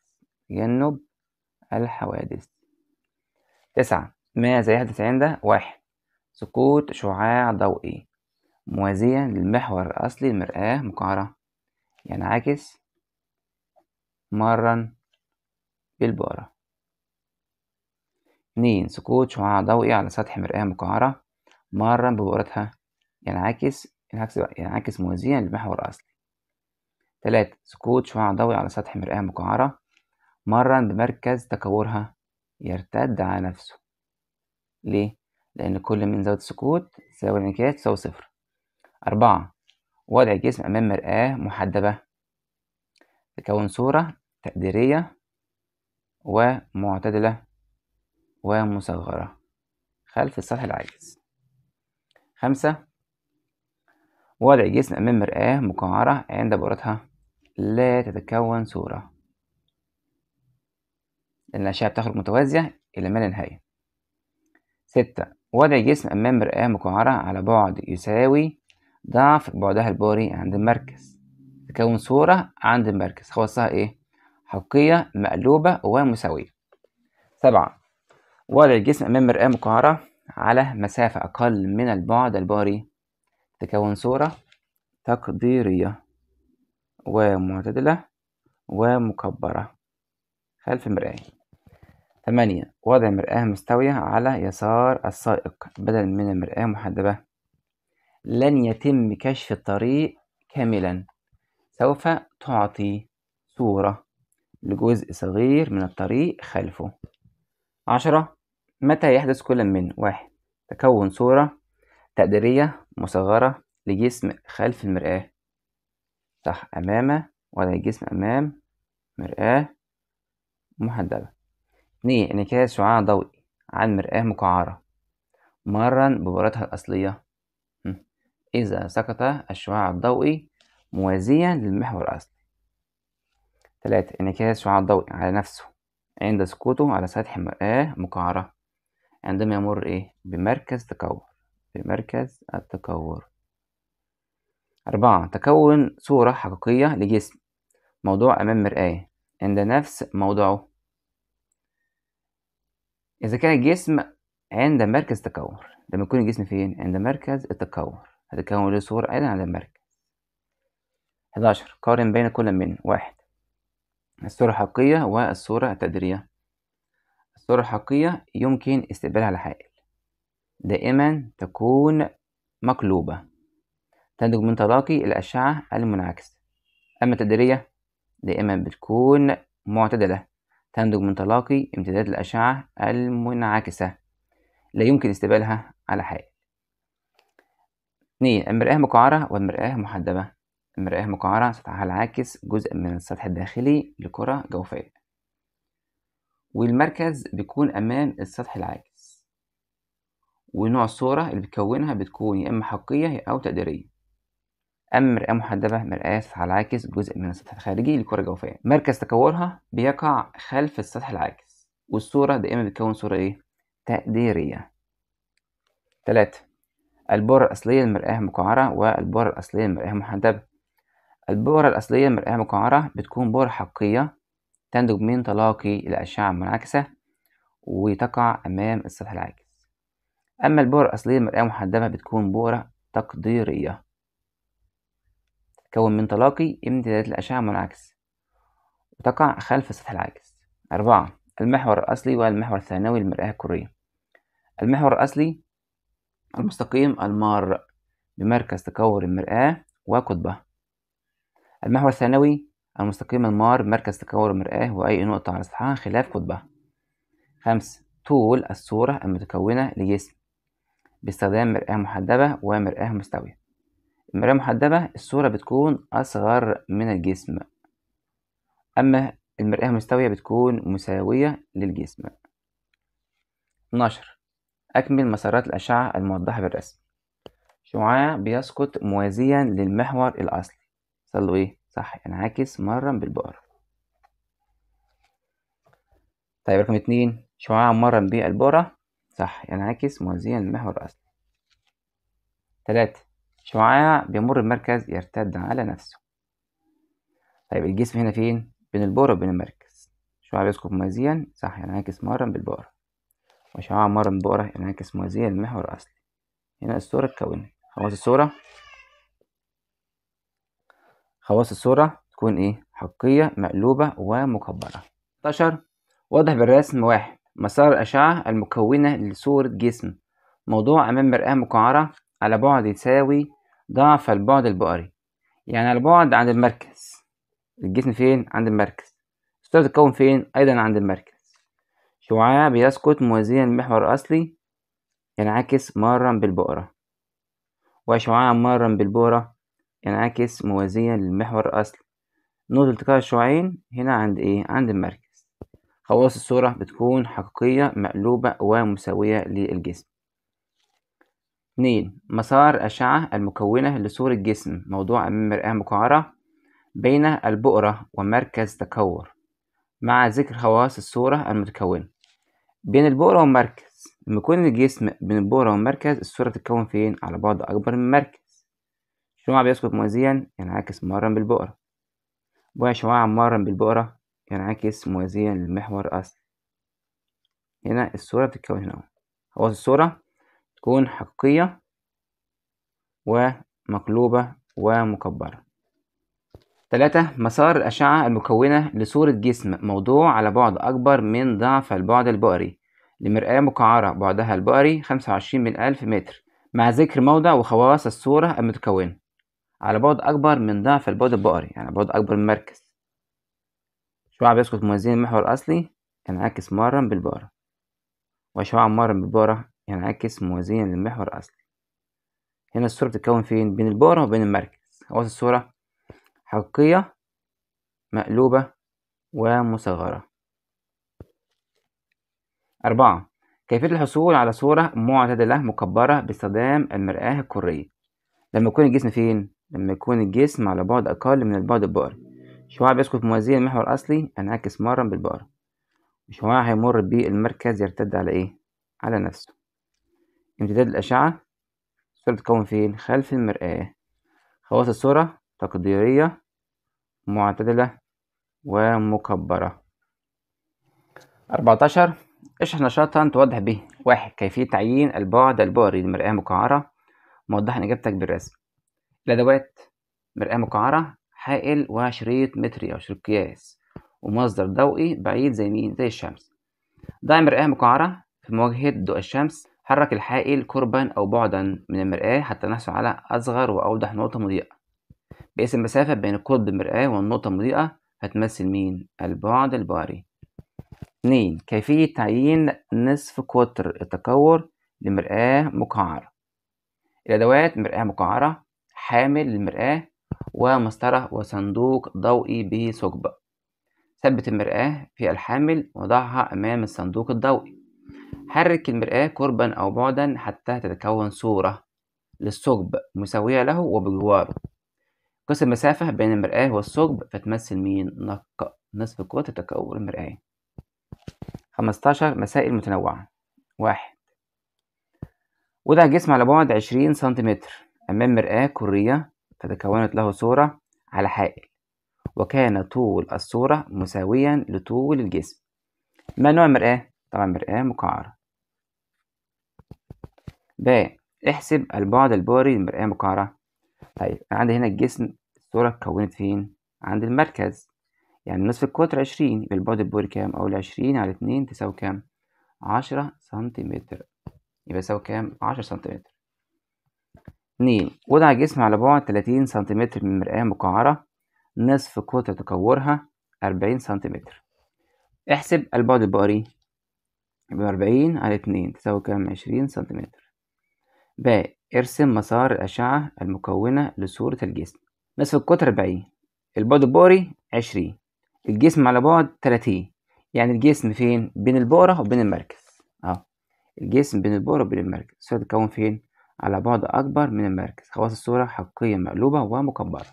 تجنب الحوادث تسعة ماذا يحدث عند واحد سقوط شعاع ضوئي موازيا للمحور الأصلي المرآة مقهرة ينعكس مرا بالبارة اتنين سقوط شعاع ضوئي على سطح مرآة مقعرة مرا ببارتها ينعكس ينعكس ينعكس موازيا للمحور الأصلي تلاتة سقوط شعاع ضوئي على سطح مرآة مقعرة مرا بمركز تكورها يرتد على نفسه ليه؟ لأن كل من زاوية السقوط تساوي الانعكاس تساوي صفر أربعة وضع الجسم أمام مرآة محدبة تكون صورة تقديرية ومعتدلة ومصغرة خلف السطح العاجز خمسة وضع الجسم أمام مرآة مقعرة عند بؤرتها لا تتكون صورة لأن الأشعة بتخرج متوازية إلى ما لا نهاية ستة وضع الجسم أمام مرآة مقعرة على بعد يساوي ضعف بعدها البوري عند المركز تكون صورة عند المركز خلاصها إيه؟ حقية مقلوبة ومساوية سبعة وضع الجسم أمام مرآة مقهرة على مسافة أقل من البعد الباري تكون صورة تقديرية ومعتدلة ومكبرة خلف المرآة ثمانية وضع مرآة مستوية على يسار السائق بدلا من المرآة محدبة لن يتم كشف الطريق كاملا سوف تعطي صورة لجزء صغير من الطريق خلفه عشرة متى يحدث كل من واحد تكون صورة تقديرية مصغرة لجسم خلف المرآة صح أمام ولا جسم أمام مرآة محددة اتنين انعكاس شعاع ضوئي عن مرآة مقعرة مرا ببراتها الأصلية إذا سقط الشعاع الضوئي موازيا للمحور الأصلي ثلاثة انعكاس الشعاع الضوئي على نفسه عند سقوطه على سطح مرآة مقعرة عندما يمر إيه بمركز تكور بمركز التكور أربعة تكون صورة حقيقية لجسم موضوع أمام مرآة عند نفس موضعه إذا كان الجسم عند مركز تكور لما يكون الجسم فين عند مركز التكور تتكون من صور أيضا على المركز 11 قارن بين كل من واحد الصورة الحقيقية والصورة التدرية الصورة الحقيقية يمكن استقبالها على حائل دائما تكون مقلوبة تنتج من تلاقي الأشعة المنعكسة أما التدرية دائما بتكون معتدلة تنتج من تلاقي امتداد الأشعة المنعكسة لا يمكن استقبالها على حائل اتنين المرآة مقعرة والمرآة محدبة المرآة مقعرة سطحها العاكس جزء من السطح الداخلي لكرة جوفية والمركز بيكون أمام السطح العاكس ونوع الصورة اللي بتكونها بتكون يا إما حقيقية أو تقديرية أما مرآة محدبة مرآة سطحها العاكس جزء من السطح الخارجي لكرة جوفية مركز تكورها بيقع خلف السطح العاكس والصورة دائما بتكون صورة إيه؟ تقديرية تلاتة البورة الأصلية للمرآة المقعرة والبورة الأصلية للمرآة المحدبة البورة الأصلية للمرآة المقعرة بتكون بورة حقيقية تنتج من تلاقي الأشعة المنعكسة وتقع أمام السطح العاكس أما البورة الأصلية للمرآة المحدبة بتكون بورة تقديرية تتكون من تلاقي امتدادات الأشعة المنعكسة وتقع خلف السطح العاكس أربعة المحور الأصلي والمحور الثانوي للمرآة الكرية المحور الأصلي المستقيم المار بمركز تكور المرآة وقطبها المحور الثانوي المستقيم المار بمركز تكور المرآة وأي نقطة على سطحها خلاف قطبها خمس طول الصورة المتكونة لجسم باستخدام مرآة محدبة ومرآة مستوية المرآة المحدبة الصورة بتكون أصغر من الجسم أما المرآة المستوية بتكون مساوية للجسم 12 أكمل مسارات الأشعة الموضحة بالرسم شعاع بيسقط موازيا للمحور الأصلي حصل له إيه؟ صح ينعكس مرة بالبؤرة طيب رقم اتنين شعاع مرة بالبؤرة صح ينعكس موازيا للمحور الأصلي تلاتة شعاع بيمر بمركز يرتد على نفسه طيب الجسم هنا فين؟ بين البؤرة وبين المركز شعاع بيسقط موازيا صح ينعكس مرة بالبؤرة وشعاع مرن بؤرة ينعكس يعني موازية للمحور الأصلي هنا الصورة اتكونت خواص الصورة خواص الصورة تكون إيه حقية مقلوبة ومكبرة 11 واضح بالرسم واحد مسار الأشعة المكونة لصورة جسم موضوع أمام مرآة مقعرة على بعد يساوي ضعف البعد البؤري يعني البعد عند المركز الجسم فين عند المركز الصورة تتكون فين أيضا عند المركز شعاع بيسقط موازيا المحور الأصلي ينعكس مارا بالبؤرة وشعاع مارا بالبؤرة ينعكس موازيا للمحور الأصلي نقطة التقاء الشعاعين هنا عند إيه؟ عند المركز خواص الصورة بتكون حقيقية مقلوبة ومساوية للجسم اتنين مسار أشعة المكونة لصورة الجسم موضوع أمام مرآة مقعرة بين البؤرة ومركز تكور مع ذكر خواص الصورة المتكونة بين البؤرة والمركز لما يكون الجسم بين البؤرة والمركز الصورة تتكون فين على بعد أكبر من المركز شعاع بيسقط موازيا ينعكس مرة بالبؤرة بقع شعاع مرة بالبؤرة ينعكس موازيا للمحور الأصلي هنا الصورة بتتكون هنا خواص الصورة تكون حقيقية ومقلوبة ومكبرة 3 مسار الأشعة المكونة لصورة جسم موضوع على بعد أكبر من ضعف البعد البؤري لمرآة مقعرة بعدها البؤري 25 من ألف متر مع ذكر موضع وخواص الصورة المتكونة على بعد أكبر من ضعف البعد البؤري يعني بعد أكبر من مركز شعاع بيسقط موازين المحور الأصلي ينعكس مرة بالبؤرة وشعاع مرة بالبؤرة ينعكس موازين للمحور الأصلي هنا الصورة بتتكون فين بين البؤرة وبين المركز خواص الصورة حقيقية مقلوبة ومصغرة أربعة كيفية الحصول على صورة معتدلة مكبرة باستخدام المرآة الكرية لما يكون الجسم فين؟ لما يكون الجسم على بعد أقل من البعد البؤري الشعاع بيسقط موازين المحور الأصلي أنعكس مرة بالبقرة شعاع هيمر بالمركز يرتد على إيه؟ على نفسه امتداد الأشعة الصورة تتكون فين؟ خلف المرآة خواص الصورة تقديرية معتدلة ومكبرة أربعتاشر اشرح نشاطا توضح به واحد كيفية تعيين البعد البعري لمرآة مكعرة موضحا إجابتك بالرسم الأدوات مرآة مكعرة حائل وشريط متري أو شريط قياس ومصدر ضوئي بعيد زي مين زي الشمس ضع مرآة مكعرة في مواجهة ضوء الشمس حرك الحائل قربا أو بعدا من المرآة حتى نحصل على أصغر وأوضح نقطة مضيئة بقيس المسافة بين قطب المرآة والنقطة المضيئة هتمثل مين؟ البعد الباري اتنين كيفية تعيين نصف قطر التكور لمرآة مقعرة الأدوات مرآة مقعرة حامل للمرآة ومسطرة وصندوق ضوئي بثقب ثبت المرآة في الحامل وضعها أمام الصندوق الضوئي حرك المرآة قربا أو بعدا حتى تتكون صورة للثقب مساوية له وبجواره قيس المسافة بين المرآة والثقب فتمثل مين؟ نق نصف قوة تكور المرآة خمستاشر مسائل متنوعة واحد وضع جسم على بعد عشرين سنتيمتر أمام مرآة كرية فتكونت له صورة على حائل وكان طول الصورة مساويا لطول الجسم ما نوع المرآة؟ طبعا مرآة مقعرة ب احسب البعد البوري للمرآة المقعرة طيب عندي هنا الجسم الصورة اتكونت فين؟ عند المركز يعني نصف القطر عشرين يبقى البعد البوري كام؟ أقول عشرين على اتنين تساوي كام؟ عشرة سنتيمتر يبقى يساوي كام؟ عشرة سنتيمتر اتنين وضع الجسم على بعد تلاتين سنتيمتر من مرآة مقعرة نصف قطر تكورها أربعين سنتيمتر احسب البعد البؤري يبقى أربعين على اتنين تساوي كام؟ عشرين سنتيمتر باء ارسم مسار الأشعة المكونة لصورة الجسم مسافة القطر 40 البعد البوري 20 الجسم على بعد 30 يعني الجسم فين بين البورة وبين المركز اهو الجسم بين البورة وبين المركز الصورة تتكون فين على بعد أكبر من المركز خواص الصورة حقيقية مقلوبة ومكبرة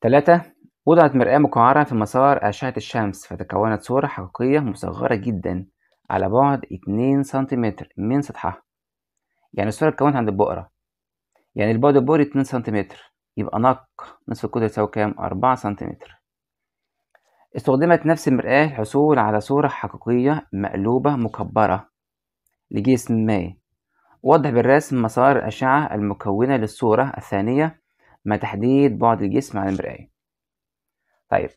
تلاتة وضعت مرآة مكعرة في مسار أشعة الشمس فتكونت صورة حقيقية مصغرة جدا على بعد 2 سنتيمتر من سطحها يعني الصورة اتكونت عند البقرة يعني البعد البوري اتنين سنتيمتر يبقى نق نصف القطر يساوي كام أربعة سنتيمتر استخدمت نفس المرآة للحصول على صورة حقيقية مقلوبة مكبرة لجسم ما وضح بالرسم مسار الأشعة المكونة للصورة الثانية مع تحديد بعد الجسم عن المرآة طيب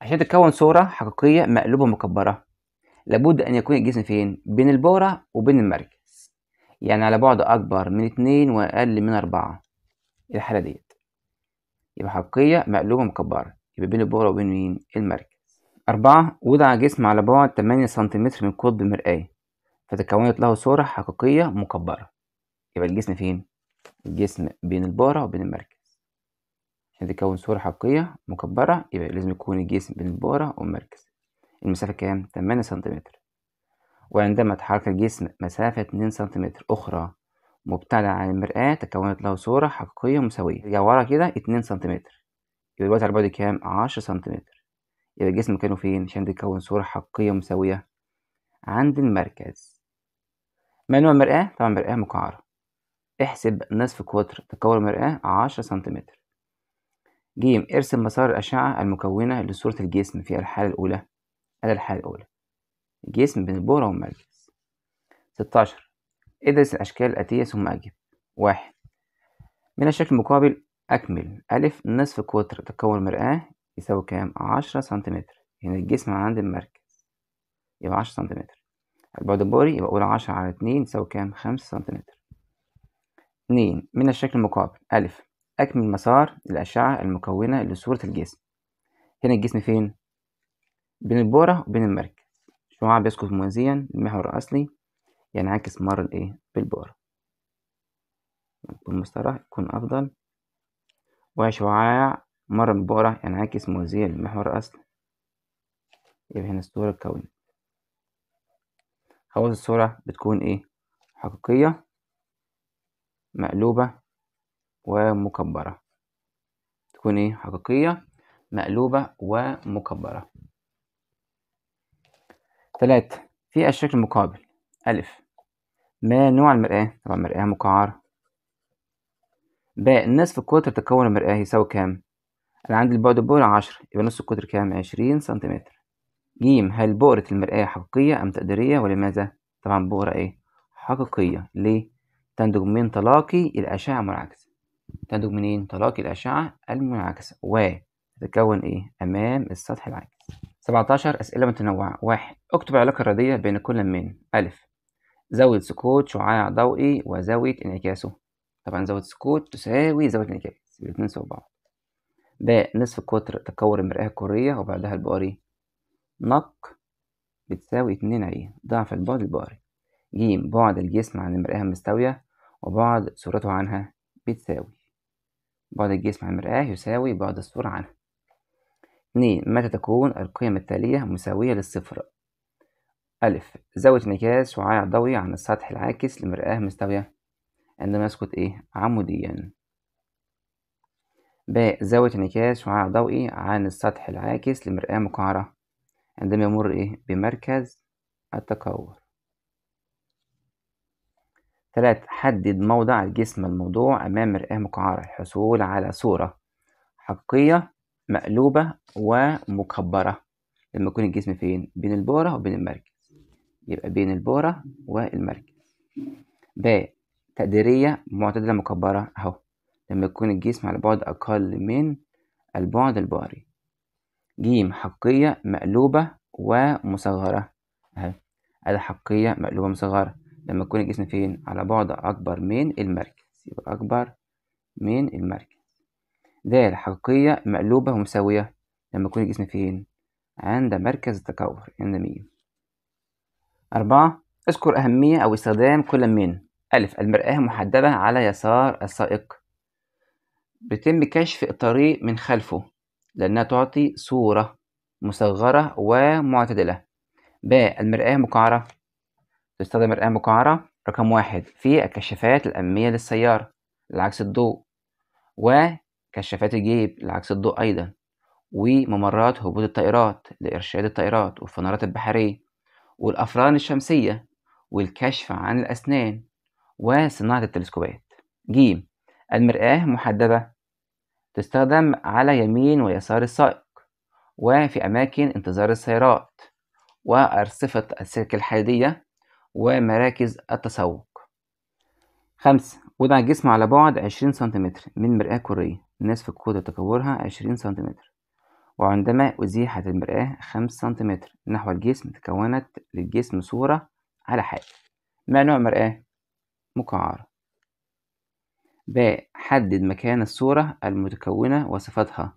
عشان تتكون صورة حقيقية مقلوبة مكبرة لابد أن يكون الجسم فين؟ بين البورة وبين المرج يعني على بعد أكبر من اتنين وأقل من أربعة الحالة ديت يبقى حقيقية مقلوبة مكبرة يبقى بين البؤرة وبين مين المركز أربعة وضع جسم على بعد تمانية سنتيمتر من قطب المرآة فتكونت له صورة حقيقية مكبرة يبقى الجسم فين؟ الجسم بين البؤرة وبين المركز عشان تكون صورة حقيقية مكبرة يبقى لازم يكون الجسم بين البؤرة والمركز المسافة كام؟ تمانية سنتيمتر وعندما تحرك الجسم مسافة 2 سنتيمتر أخرى مبتعدة عن المرآة تكونت له صورة حقيقية مساوية يبقى ورا كده 2 سنتيمتر يبقى دلوقتي على بعد كام؟ 10 سنتيمتر يبقى الجسم مكانه فين عشان تكون صورة حقيقية مساوية؟ عند المركز ما نوع المرآة؟ طبعا مرآة مقعرة احسب نصف قطر تكون المرآة 10 سنتيمتر جيم ارسم مسار الأشعة المكونة لصورة الجسم في الحالة الأولى على الحالة الأولى جسم بين البؤرة والمركز. ستاشر ادرس الأشكال الآتية ثم أجب واحد من الشكل المقابل أكمل ألف نصف قطر تكون مرآة يساوي كام؟ عشرة سنتيمتر هنا يعني الجسم عند المركز يبقى عشرة سنتيمتر البعد البوري يبقى أقول عشرة على اتنين يساوي كام؟ خمسة سنتيمتر اتنين من الشكل المقابل ألف أكمل مسار الأشعة المكونة لصورة الجسم هنا الجسم فين؟ بين البورة وبين المركز شعاع بيسقط موازيا للمحور الأصلي ينعكس مر الإيه بالبؤرة يكون مستراح يكون أفضل وشعاع مر بالبؤرة ينعكس موازيا للمحور الأصلي يبقى هنا الصورة اتكونت خواص الصورة بتكون إيه حقيقية مقلوبة ومكبرة تكون إيه حقيقية مقلوبة ومكبرة تلاتة في الشكل المقابل ألف ما نوع المرآة طبعا مرآة مقعرة ب نصف قطر تكون المرآة يساوي كام؟ أنا عندي البعد البؤري عشرة يبقى نص القطر كام؟ عشرين سنتيمتر ج هل بؤرة المرآة حقيقية أم تقديرية ولماذا؟ طبعا بؤرة إيه؟ حقيقية ليه؟ تنتج من تلاقي الأشعة المنعكسة تنتج منين؟ تلاقي الأشعة المنعكسة و تتكون إيه؟ أمام السطح العاكس 17 أسئلة متنوعة واحد اكتب العلاقة الرياضية بين كل من أ زاوية سكوت شعاع ضوئي وزاوية انعكاسه طبعا زاوية سكوت تساوي زاوية انعكاس الاتنين سوا بعض ب نصف قطر تكور المرآة الكرية وبعدها البؤري نق بتساوي اتنين عي ضعف البعد البؤري ج بعد الجسم عن المرآة المستوية وبعد صورته عنها بتساوي بعد الجسم عن المرآة يساوي بعد الصورة عنها 2. متى تكون القيم التالية مساوية للصفر؟ أ زاوية انعكاس شعاع ضوئي عن السطح العاكس لمرآة مستوية عندما يسقط إيه؟ عموديا ب زاوية انعكاس شعاع ضوئي عن السطح العاكس لمرآة مقعرة عندما يمر إيه؟ بمركز التكور ثلاثة حدد موضع الجسم الموضوع أمام مرآة مقعرة للحصول على صورة حقيقية مقلوبة ومكبرة لما يكون الجسم فين بين البورة وبين المركز يبقى بين البورة والمركز ب تقديرية معتدلة مكبرة أهو لما يكون الجسم على بعد أقل من البعد البوري ج حقية مقلوبة ومصغرة أهي أدي حقية مقلوبة مصغرة لما يكون الجسم فين على بعد أكبر من المركز يبقى أكبر من المركز دال حقيقية مقلوبة ومساوية لما يكون الجسم فين؟ عند مركز التكور النمية أربعة اذكر أهمية أو استخدام كل من ألف المرآة محددة على يسار السائق بيتم كشف الطريق من خلفه لأنها تعطي صورة مصغرة ومعتدلة ب المرآة مقعرة تستخدم مرآة مقعرة رقم واحد في الكشافات الأمنية للسيارة لعكس الضوء و كشافات الجيب لعكس الضوء أيضا وممرات هبوط الطائرات لإرشاد الطائرات والفنارات البحرية والأفران الشمسية والكشف عن الأسنان وصناعة التلسكوبات ج المرآة محددة تستخدم على يمين ويسار السائق وفي أماكن انتظار السيارات وأرصفة السلك الحديدية ومراكز التسوق خمسة وضع الجسم على بعد عشرين سنتيمتر من مرآة كرية نصف قطر تكورها عشرين سنتيمتر وعندما أزيحت المرآة خمس سنتيمتر نحو الجسم تكونت للجسم صورة على حال ما نوع مرآة؟ مقعرة ب حدد مكان الصورة المتكونة وصفاتها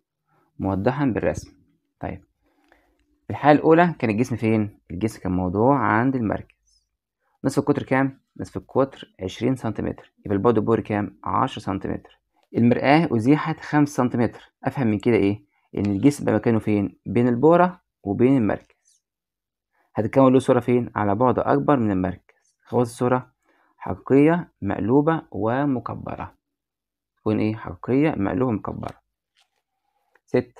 موضحا بالرسم طيب في الحالة الأولى كان الجسم فين؟ الجسم كان موضوع عند المركز نصف القطر كام؟ نصف القطر عشرين سنتيمتر يبقى البعد بور كام؟ عشرة سنتيمتر المرآة أزيحت خمس سنتيمتر أفهم من كده إيه؟ إن الجسم بقى مكانه فين؟ بين البورة وبين المركز هتتكون له صورة فين؟ على بعد أكبر من المركز خلاص الصورة حقيقية مقلوبة ومكبرة تكون إيه؟ حقيقية مقلوبة ومكبرة ست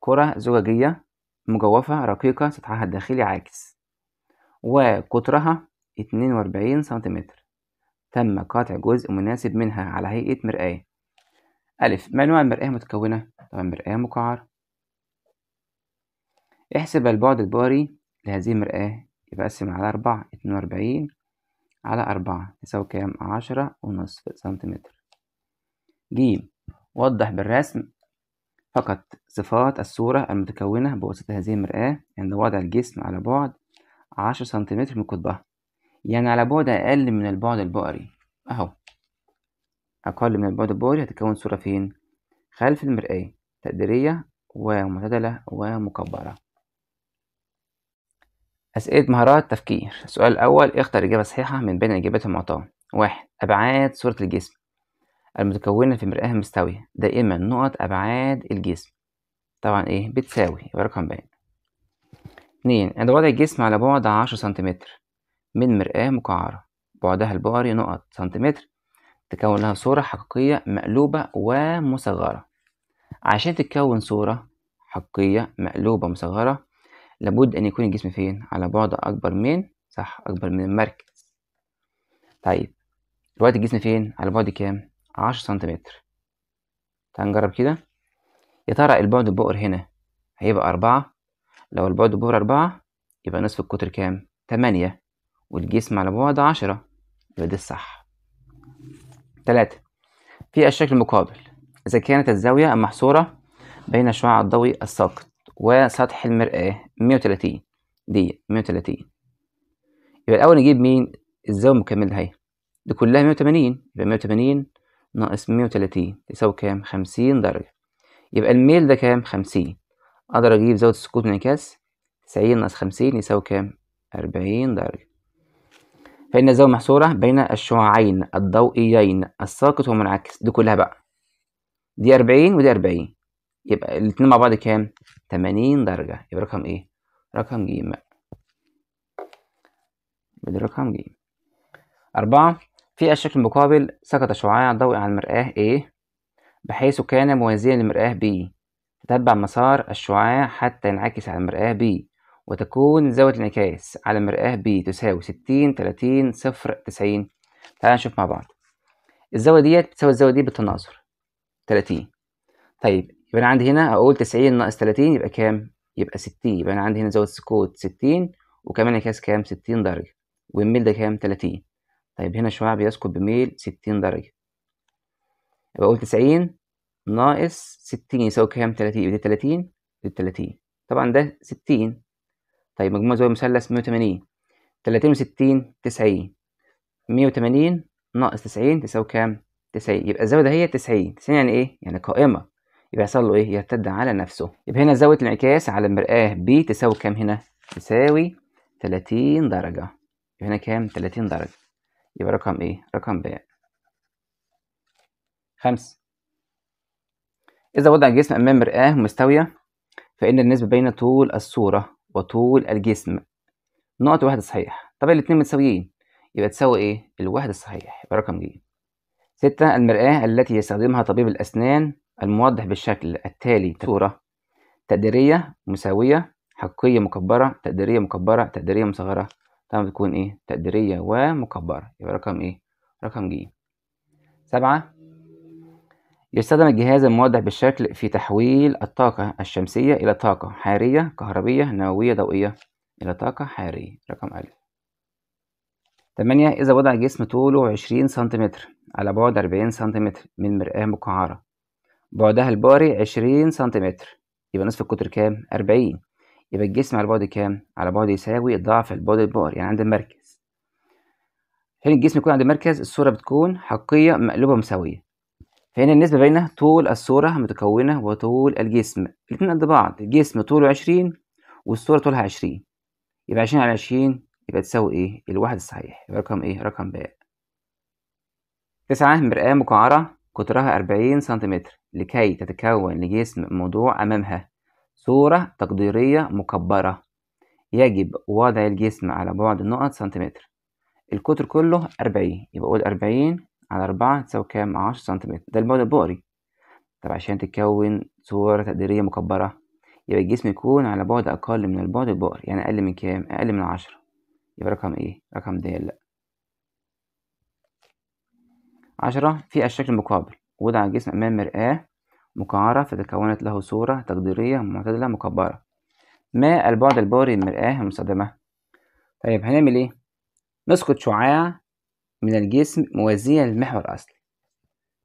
كرة زجاجية مجوفة رقيقة سطحها الداخلي عاكس وقطرها اتنين وأربعين سنتيمتر تم قطع جزء مناسب منها على هيئة مرآة ألف ما نوع المرآة متكونة؟ طبعا مرآة مقعرة احسب البعد الباري لهذه المرآة يبقى قسم على أربعة اتنين وأربعين على أربعة تساوي كام؟ عشرة ونصف سنتيمتر ج وضح بالرسم فقط صفات الصورة المتكونة بواسطة هذه المرآة عند يعني وضع الجسم على بعد عشرة سنتيمتر من قطبها يعني على بعد أقل من البعد البؤري أهو أقل من البعد البؤري هتتكون صورة فين؟ خلف المرآة تقديرية ومعتدلة ومكبرة أسئلة مهارات تفكير السؤال الأول اختر إجابة صحيحة من بين الإجابات المعطاة واحد أبعاد صورة الجسم المتكونة في مرآة مستوية دائما نقط أبعاد الجسم طبعا إيه بتساوي يبقى رقم باين اتنين عند وضع الجسم على بعد عشرة سنتيمتر من مرآة مقعرة بعدها البؤري نقط سنتيمتر تكون لها صورة حقيقية مقلوبة ومصغرة عشان تتكون صورة حقيقية مقلوبة مصغرة لابد أن يكون الجسم فين على بعد أكبر من صح أكبر من المركز طيب دلوقتي الجسم فين على بعد كام عشرة سنتيمتر تعال نجرب كده يا ترى البعد البؤر هنا هيبقى أربعة لو البعد البؤر أربعة يبقى نصف القطر كام تمانية والجسم على بعد عشرة يبقى ده الصح 3 في الشكل المقابل إذا كانت الزاوية المحصورة بين شعاع الضوء الساقط وسطح المرآة 130 دي 130 يبقى الأول نجيب مين الزاوية المكملة لهي دي كلها 180 يبقى 180 ناقص 130 تساوي كام 50 درجة يبقى الميل ده كام 50 أقدر أجيب زاوية السقوط من الانعكاس 90 ناقص 50 يساوي كام 40 درجة فإن الزاوية محصورة بين الشعاعين الضوئيين الساقط والمنعكس دي كلها بقى دي أربعين ودي أربعين يبقى الاتنين مع بعض كام؟ تمانين درجة يبقى رقم إيه؟ رقم ج بدي رقم ج أربعة في الشكل المقابل سقط شعاع ضوئي على المرآة A إيه؟ بحيث كان موازيا للمرآة B تتبع مسار الشعاع حتى ينعكس على المرآة B وتكون زاوية الانعكاس على المرآة B تساوي ستين تلاتين صفر تسعين تعالى نشوف مع بعض الزاوية ديت بتساوي الزاوية دي بالتناظر تلاتين طيب يبقى أنا عندي هنا أقول تسعين ناقص تلاتين يبقى كام؟ يبقى ستين يبقى أنا عندي هنا زاوية سكوت ستين وكمان انعكاس كام؟ ستين درجة والميل ده كام؟ تلاتين طيب هنا شعاع بيسقط بميل ستين درجة يبقى أقول تسعين ناقص ستين يساوي كام؟ تلاتين يبقى دي تلاتين دي تلاتين طبعا ده ستين طيب مجموع زوايا المثلث 180 30 وستين تسعين مية 180 ناقص تسعين تساوي كام؟ تسعين يبقى الزاوية هي تسعين تسعين يعني إيه؟ يعني قائمة يبقى يحصل له إيه؟ يرتد على نفسه يبقى هنا زاوية الانعكاس على المرآة B تساوي كام هنا؟ تساوي 30 درجة يبقى هنا كام؟ 30 درجة يبقى رقم إيه؟ رقم ب خمسة إذا وضع الجسم أمام مرآة مستوية فإن النسبة بين طول الصورة وطول الجسم نقط واحد صحيح طب الاتنين متساويين يبقى تساوي ايه الواحد الصحيح يبقى رقم ج ستة المرآة التي يستخدمها طبيب الأسنان الموضح بالشكل التالي صورة تقديرية مساوية حقيقية مكبرة تقديرية مكبرة تقديرية مصغرة طبعا بتكون ايه تقديرية ومكبرة يبقى رقم ايه رقم ج سبعة يستخدم الجهاز الموضح بالشكل في تحويل الطاقة الشمسية إلى طاقة حرارية كهربية نووية ضوئية إلى طاقة حرارية رقم ألف تمانية إذا وضع جسم طوله عشرين سنتيمتر على بعد أربعين سنتيمتر من مرآة مقعرة بعدها الباري عشرين سنتيمتر يبقى نصف القطر كام؟ أربعين يبقى الجسم على بعد كام؟ على بعد يساوي ضعف البعد الباري يعني عند المركز هل الجسم يكون عند المركز الصورة بتكون حقيقية مقلوبة مساوية فإن النسبة بين طول الصورة متكونة وطول الجسم الاتنين قد بعض الجسم طوله عشرين والصورة طولها عشرين يبقى عشرين على عشرين يبقى تساوي إيه؟ الواحد الصحيح يبقى رقم إيه؟ رقم باء تسعة مرآة مقعرة قطرها أربعين سنتيمتر لكي تتكون لجسم موضوع أمامها صورة تقديرية مكبرة يجب وضع الجسم على بعد نقط سنتيمتر القطر كله أربعين يبقى أقول أربعين على أربعة تساوي كام عشرة سنتيمتر ده البعد البؤري طب عشان تتكون صورة تقديرية مكبرة يبقى الجسم يكون على بعد أقل من البعد البؤري يعني أقل من كام؟ أقل من عشرة يبقى رقم إيه؟ رقم د لأ عشرة في الشكل المقابل وضع الجسم أمام مرآة مقعرة فتكونت له صورة تقديرية معتدلة مكبرة ما البعد البؤري للمرآة المستخدمة؟ طيب هنعمل إيه؟ نسقط شعاع من الجسم موازيا للمحور الأصلي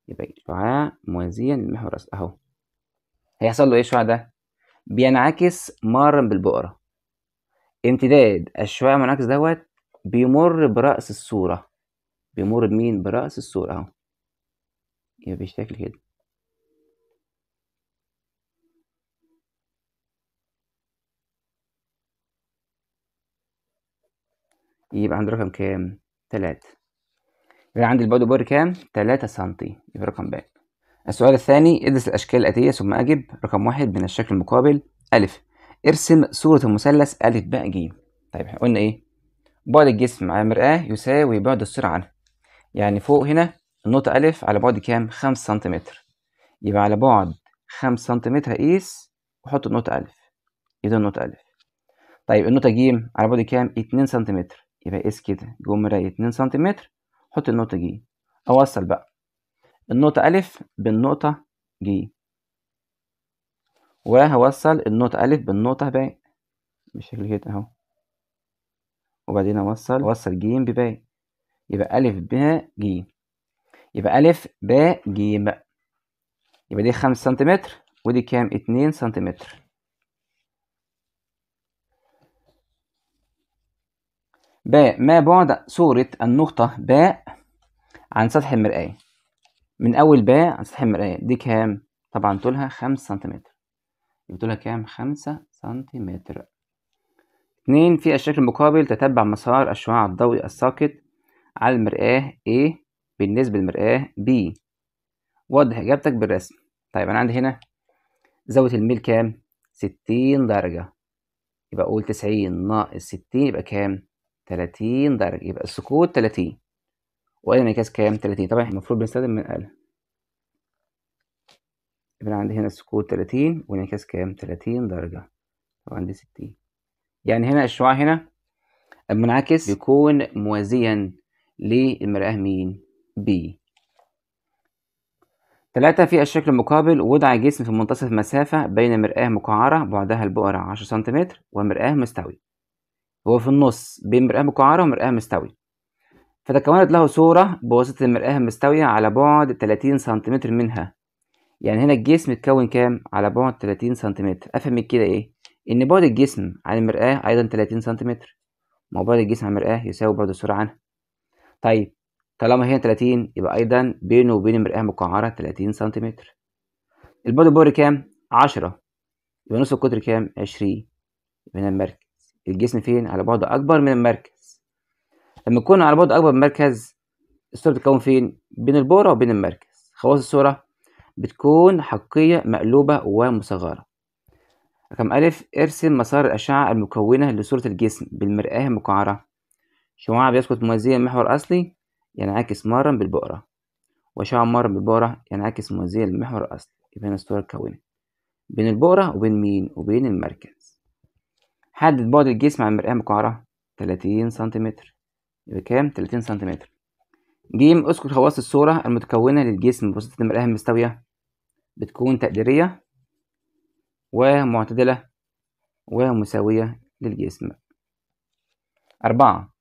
يبقى شعاع موازيا للمحور الأصلي أهو هيحصل له إيه الشعاع ده؟ بينعكس مارا بالبؤرة امتداد الشعاع المنعكس دوت بيمر برأس الصورة بيمر بمين؟ برأس الصورة أهو يبقى بالشكل كده يبقى عند رقم كام؟ تلاتة يبقى عندي البادو بار كام 3 سم يبقى رقم ب السؤال الثاني ادرس الاشكال الاتيه ثم اجب رقم واحد من الشكل المقابل الف ارسم صوره المثلث الف ب ج طيب احنا قلنا ايه بعد الجسم على المرآة يساوي بعد السرعة عنها يعني فوق هنا النقطة ألف على بعد كام؟ 5 سنتيمتر يبقى على بعد 5 سنتيمتر أقيس وأحط النقطة ألف يبقى ده النقطة ألف طيب النقطة ج على بعد كام؟ اتنين سنتيمتر يبقى قيس كده جمرة اتنين سنتيمتر حط النقطة جي أوصل بقى النقطة ألف بالنقطة جي وهوصل النقطة ألف بالنقطة باء بالشكل كده أهو وبعدين أوصل أوصل جيم بباء يبقى ألف باء جيم يبقى ألف باء جيم يبقى دي خمسة سنتيمتر ودي كام اتنين سنتيمتر باء ما بعد صورة النقطة باء عن سطح المرآة من أول باء عن سطح المرآة دي كام؟ طبعا طولها خمس سنتيمتر يبقى طولها كام؟ خمسة سنتيمتر اتنين في الشكل المقابل تتبع مسار الشعاع الضوئي الساقط على المرآة A بالنسبة للمرآة B وضح إجابتك بالرسم طيب أنا عندي هنا زاوية الميل كام؟ ستين درجة يبقى أقول تسعين ناقص ستين يبقى كام؟ 30 درجة يبقى السكوت 30 والانعكاس كام 30 طبعا المفروض بنستخدم من أقل يبقى عندي هنا السكوت 30 وانعكاس كام 30 درجة طبعا دي 60 يعني هنا الشعاع هنا المنعكس بيكون موازيا للمرآة مين بي تلاتة في الشكل المقابل وضع جسم في منتصف مسافة بين مرآة مقعرة بعدها البؤرة 10 سنتيمتر ومرآة مستوي هو في النص بين مرآة مكعرة ومرآة مستوية فتكونت له صورة بواسطة المرآة المستوية على بعد 30 سنتيمتر منها يعني هنا الجسم اتكون كام على بعد 30 سنتيمتر افهم من كده ايه ان بعد الجسم عن المرآة ايضا 30 سنتيمتر ما بعد الجسم عن المرآة يساوي بعد الصورة عنها طيب طالما هي 30 يبقى ايضا بينه وبين المرآة مكعرة 30 سنتيمتر البعد البوري كام 10 يبقى نص القطر كام 20 هنا المركز الجسم فين على بعد اكبر من المركز لما يكون على بعد اكبر من المركز الصوره بتتكون فين بين البوره وبين المركز خواص الصوره بتكون حقيقيه مقلوبه ومصغره رقم ألف ارسم مسار الأشعة المكونة لصورة الجسم بالمرآة المقعرة شعاع بيسقط موازيا المحور الأصلي ينعكس مرة بالبؤرة وشعاع مرة بالبؤرة ينعكس موازيا المحور الأصلي يبقى هنا الصورة اتكونت بين البؤرة وبين مين وبين المركز حدد بعد الجسم عن المرآة مكعرة 30 سنتيمتر يبقى كام 30 سنتيمتر ج اذكر خواص الصورة المتكونة للجسم بواسطة المرآة المستوية بتكون تقديرية ومعتدلة ومساوية للجسم أربعة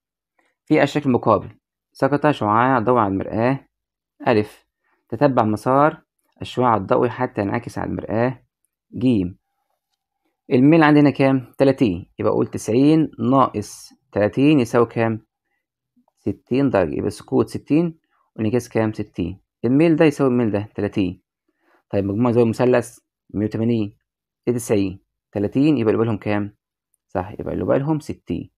في الشكل المقابل سقط شعاع ضوء على المرآة أ تتبع مسار الشعاع الضوئي حتى ينعكس على المرآة ج الميل عندنا كام 30 يبقى اقول 90 ناقص 30 يساوي كام 60 درجه يبقى سكوت 60 والانعكاس كام 60 الميل ده يساوي الميل ده 30 طيب مجموع زاويه المثلث 180 ايه 90 30 يبقى اللي بالهم كام صح يبقى اللي بالهم 60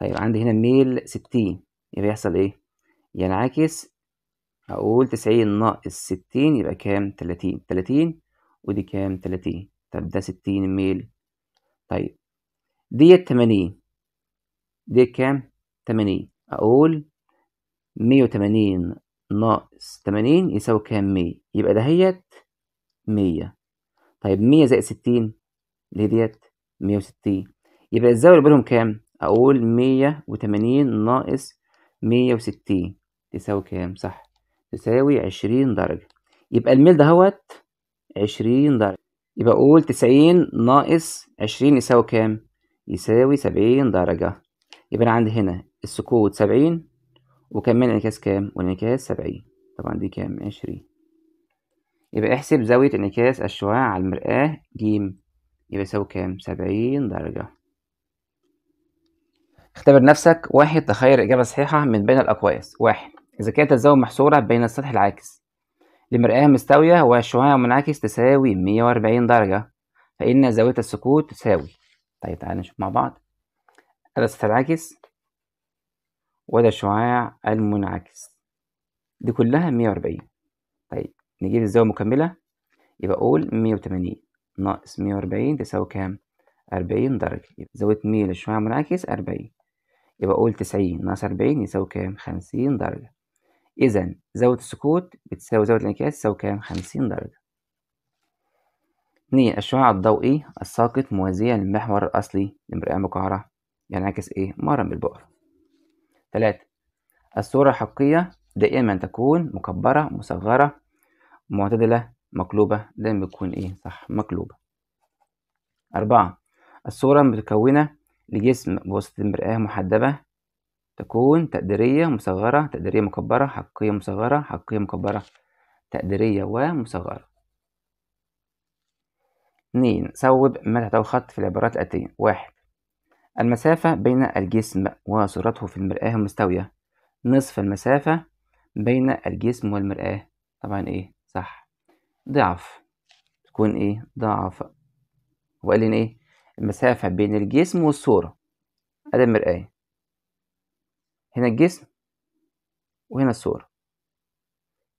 طيب عندي هنا الميل 60 يبقى يحصل ايه ينعكس اقول 90 ناقص 60 يبقى كام 30 30 ودي كام 30 طب ده ستين ميل طيب ديت تمانين ديت كام تمانين أقول مية وتمانين ناقص تمانين يساوي كام مية يبقى دهيت مية طيب مية زائد ستين اللي هي ديت مية وستين يبقى الزاوية اللي بينهم كام أقول مية وتمانين ناقص مية وستين تساوي كام صح تساوي عشرين درجة يبقى الميل دهوت عشرين درجة يبقى أقول تسعين ناقص عشرين يساوي كام؟ يساوي سبعين درجة يبقى أنا عندي هنا السكوت سبعين وكمان انعكاس كام؟ وانعكاس سبعين طبعا دي كام؟ عشرين يبقى احسب زاوية انعكاس الشعاع على المرآة ج يبقى يساوي كام؟ سبعين درجة اختبر نفسك واحد تخير إجابة صحيحة من بين الأقواس واحد إذا كانت الزاوية محصورة بين السطح العاكس لمرآة مستوية ووشها منعكس تساوي 140 درجة فإن زاوية السقوط تساوي طيب تعالى نشوف مع بعض ده تتعكس وده الشعاع المنعكس دي كلها 140 طيب نجيب الزاوية المكملة يبقى أقول 180 ناقص 140 تساوي كام؟ 40 درجة يبقى زاوية 100 للشعاع المنعكس 40 يبقى أقول 90 ناقص 40 يساوي كام؟ 50 درجة إذا زاوية السكوت بتساوي زاوية الانعكاس تساوي كام؟ خمسين درجة. اتنين الشعاع الضوئي الساقط موازية للمحور الأصلي لمرآة مقعرة ينعكس إيه؟ مرة بالبؤر. تلاتة الصورة الحقيقية دائما تكون مكبرة مصغرة معتدلة مقلوبة دايما بتكون إيه؟ صح مقلوبة. أربعة الصورة متكونة لجسم بوسط مرآة محدبة تكون تقديرية مصغرة تقديرية مكبرة حقيقية مصغرة حقيقية مكبرة تقديرية ومصغرة اتنين صوب ما تحتوي الخط في العبارات الآتية واحد المسافة بين الجسم وصورته في المرآة مستوية نصف المسافة بين الجسم والمرآة طبعا ايه صح ضعف تكون ايه ضعف وقال لنا ايه المسافة بين الجسم والصورة أدي المرآة هنا الجسم وهنا الصورة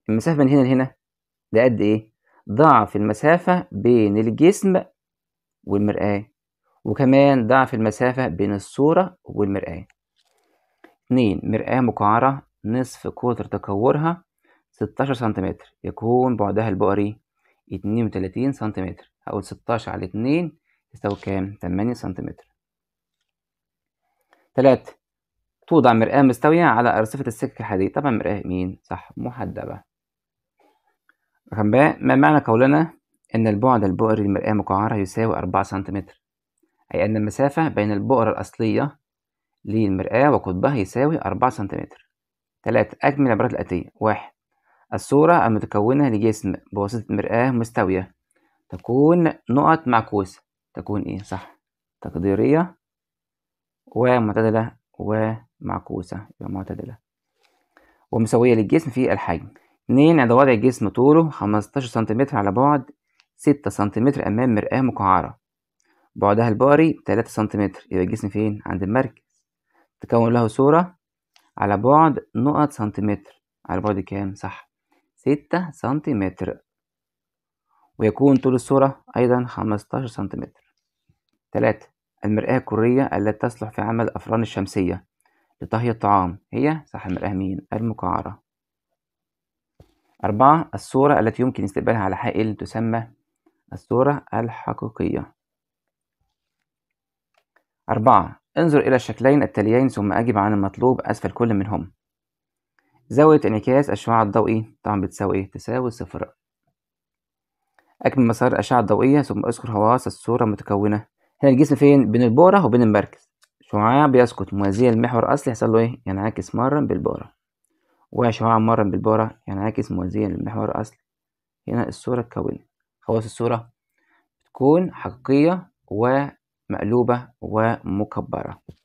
المسافة من هنا لهنا ده قد إيه؟ ضعف المسافة بين الجسم والمرآة وكمان ضعف المسافة بين الصورة والمرآة اتنين مرآة مقعرة نصف قطر تكورها ستاشر سنتيمتر يكون بعدها البؤري اتنين وتلاتين سنتيمتر هقول ستاشر على اتنين يساوي كام؟ تمانية سنتيمتر تلاتة توضع مرآة مستوية على أرصفة السكك الحديد طبعا مرآة مين؟ صح محدبة رقم ب ما معنى قولنا أن البعد البؤري للمرآة مقعرة يساوي أربعة سنتيمتر أي أن المسافة بين البؤرة الأصلية للمرآة وقطبها يساوي أربعة سنتيمتر تلاتة أكمل العبارات الآتية واحد الصورة المتكونة لجسم بواسطة مرآة مستوية تكون نقط معكوسة تكون إيه صح تقديرية ومعتدلة و معكوسة يبقى معتدلة ومساوية للجسم في الحجم اتنين عند وضع الجسم طوله خمستاشر سنتيمتر على بعد ستة سنتيمتر أمام مرآة مقعرة بعدها الباري تلاتة سنتيمتر يبقى الجسم فين؟ عند المركز تكون له صورة على بعد نقط سنتيمتر على بعد كام؟ صح ستة سنتيمتر ويكون طول الصورة أيضا خمستاشر سنتيمتر تلاتة المرآة الكرية التي تصلح في عمل الأفران الشمسية لطهي الطعام هي صحن الأهمية المقعرة أربعة الصورة التي يمكن استقبالها على حائل تسمى الصورة الحقيقية أربعة انظر إلى الشكلين التاليين ثم أجب عن المطلوب أسفل كل منهم زاوية انعكاس الشعاع الضوئي طبعا بتساوي إيه؟ تساوي صفر أكمل مسار الأشعة الضوئية ثم أذكر خواص الصورة المتكونة هنا الجسم فين؟ بين البورة وبين المركز شعاع بيسقط موازية المحور الأصلي يحصل له إيه؟ ينعكس مرة بالبارة وشعاع مرة بالبارة ينعكس موازية المحور الأصلي هنا الصورة اتكونت خلاص الصورة تكون حقيقية ومقلوبة ومكبرة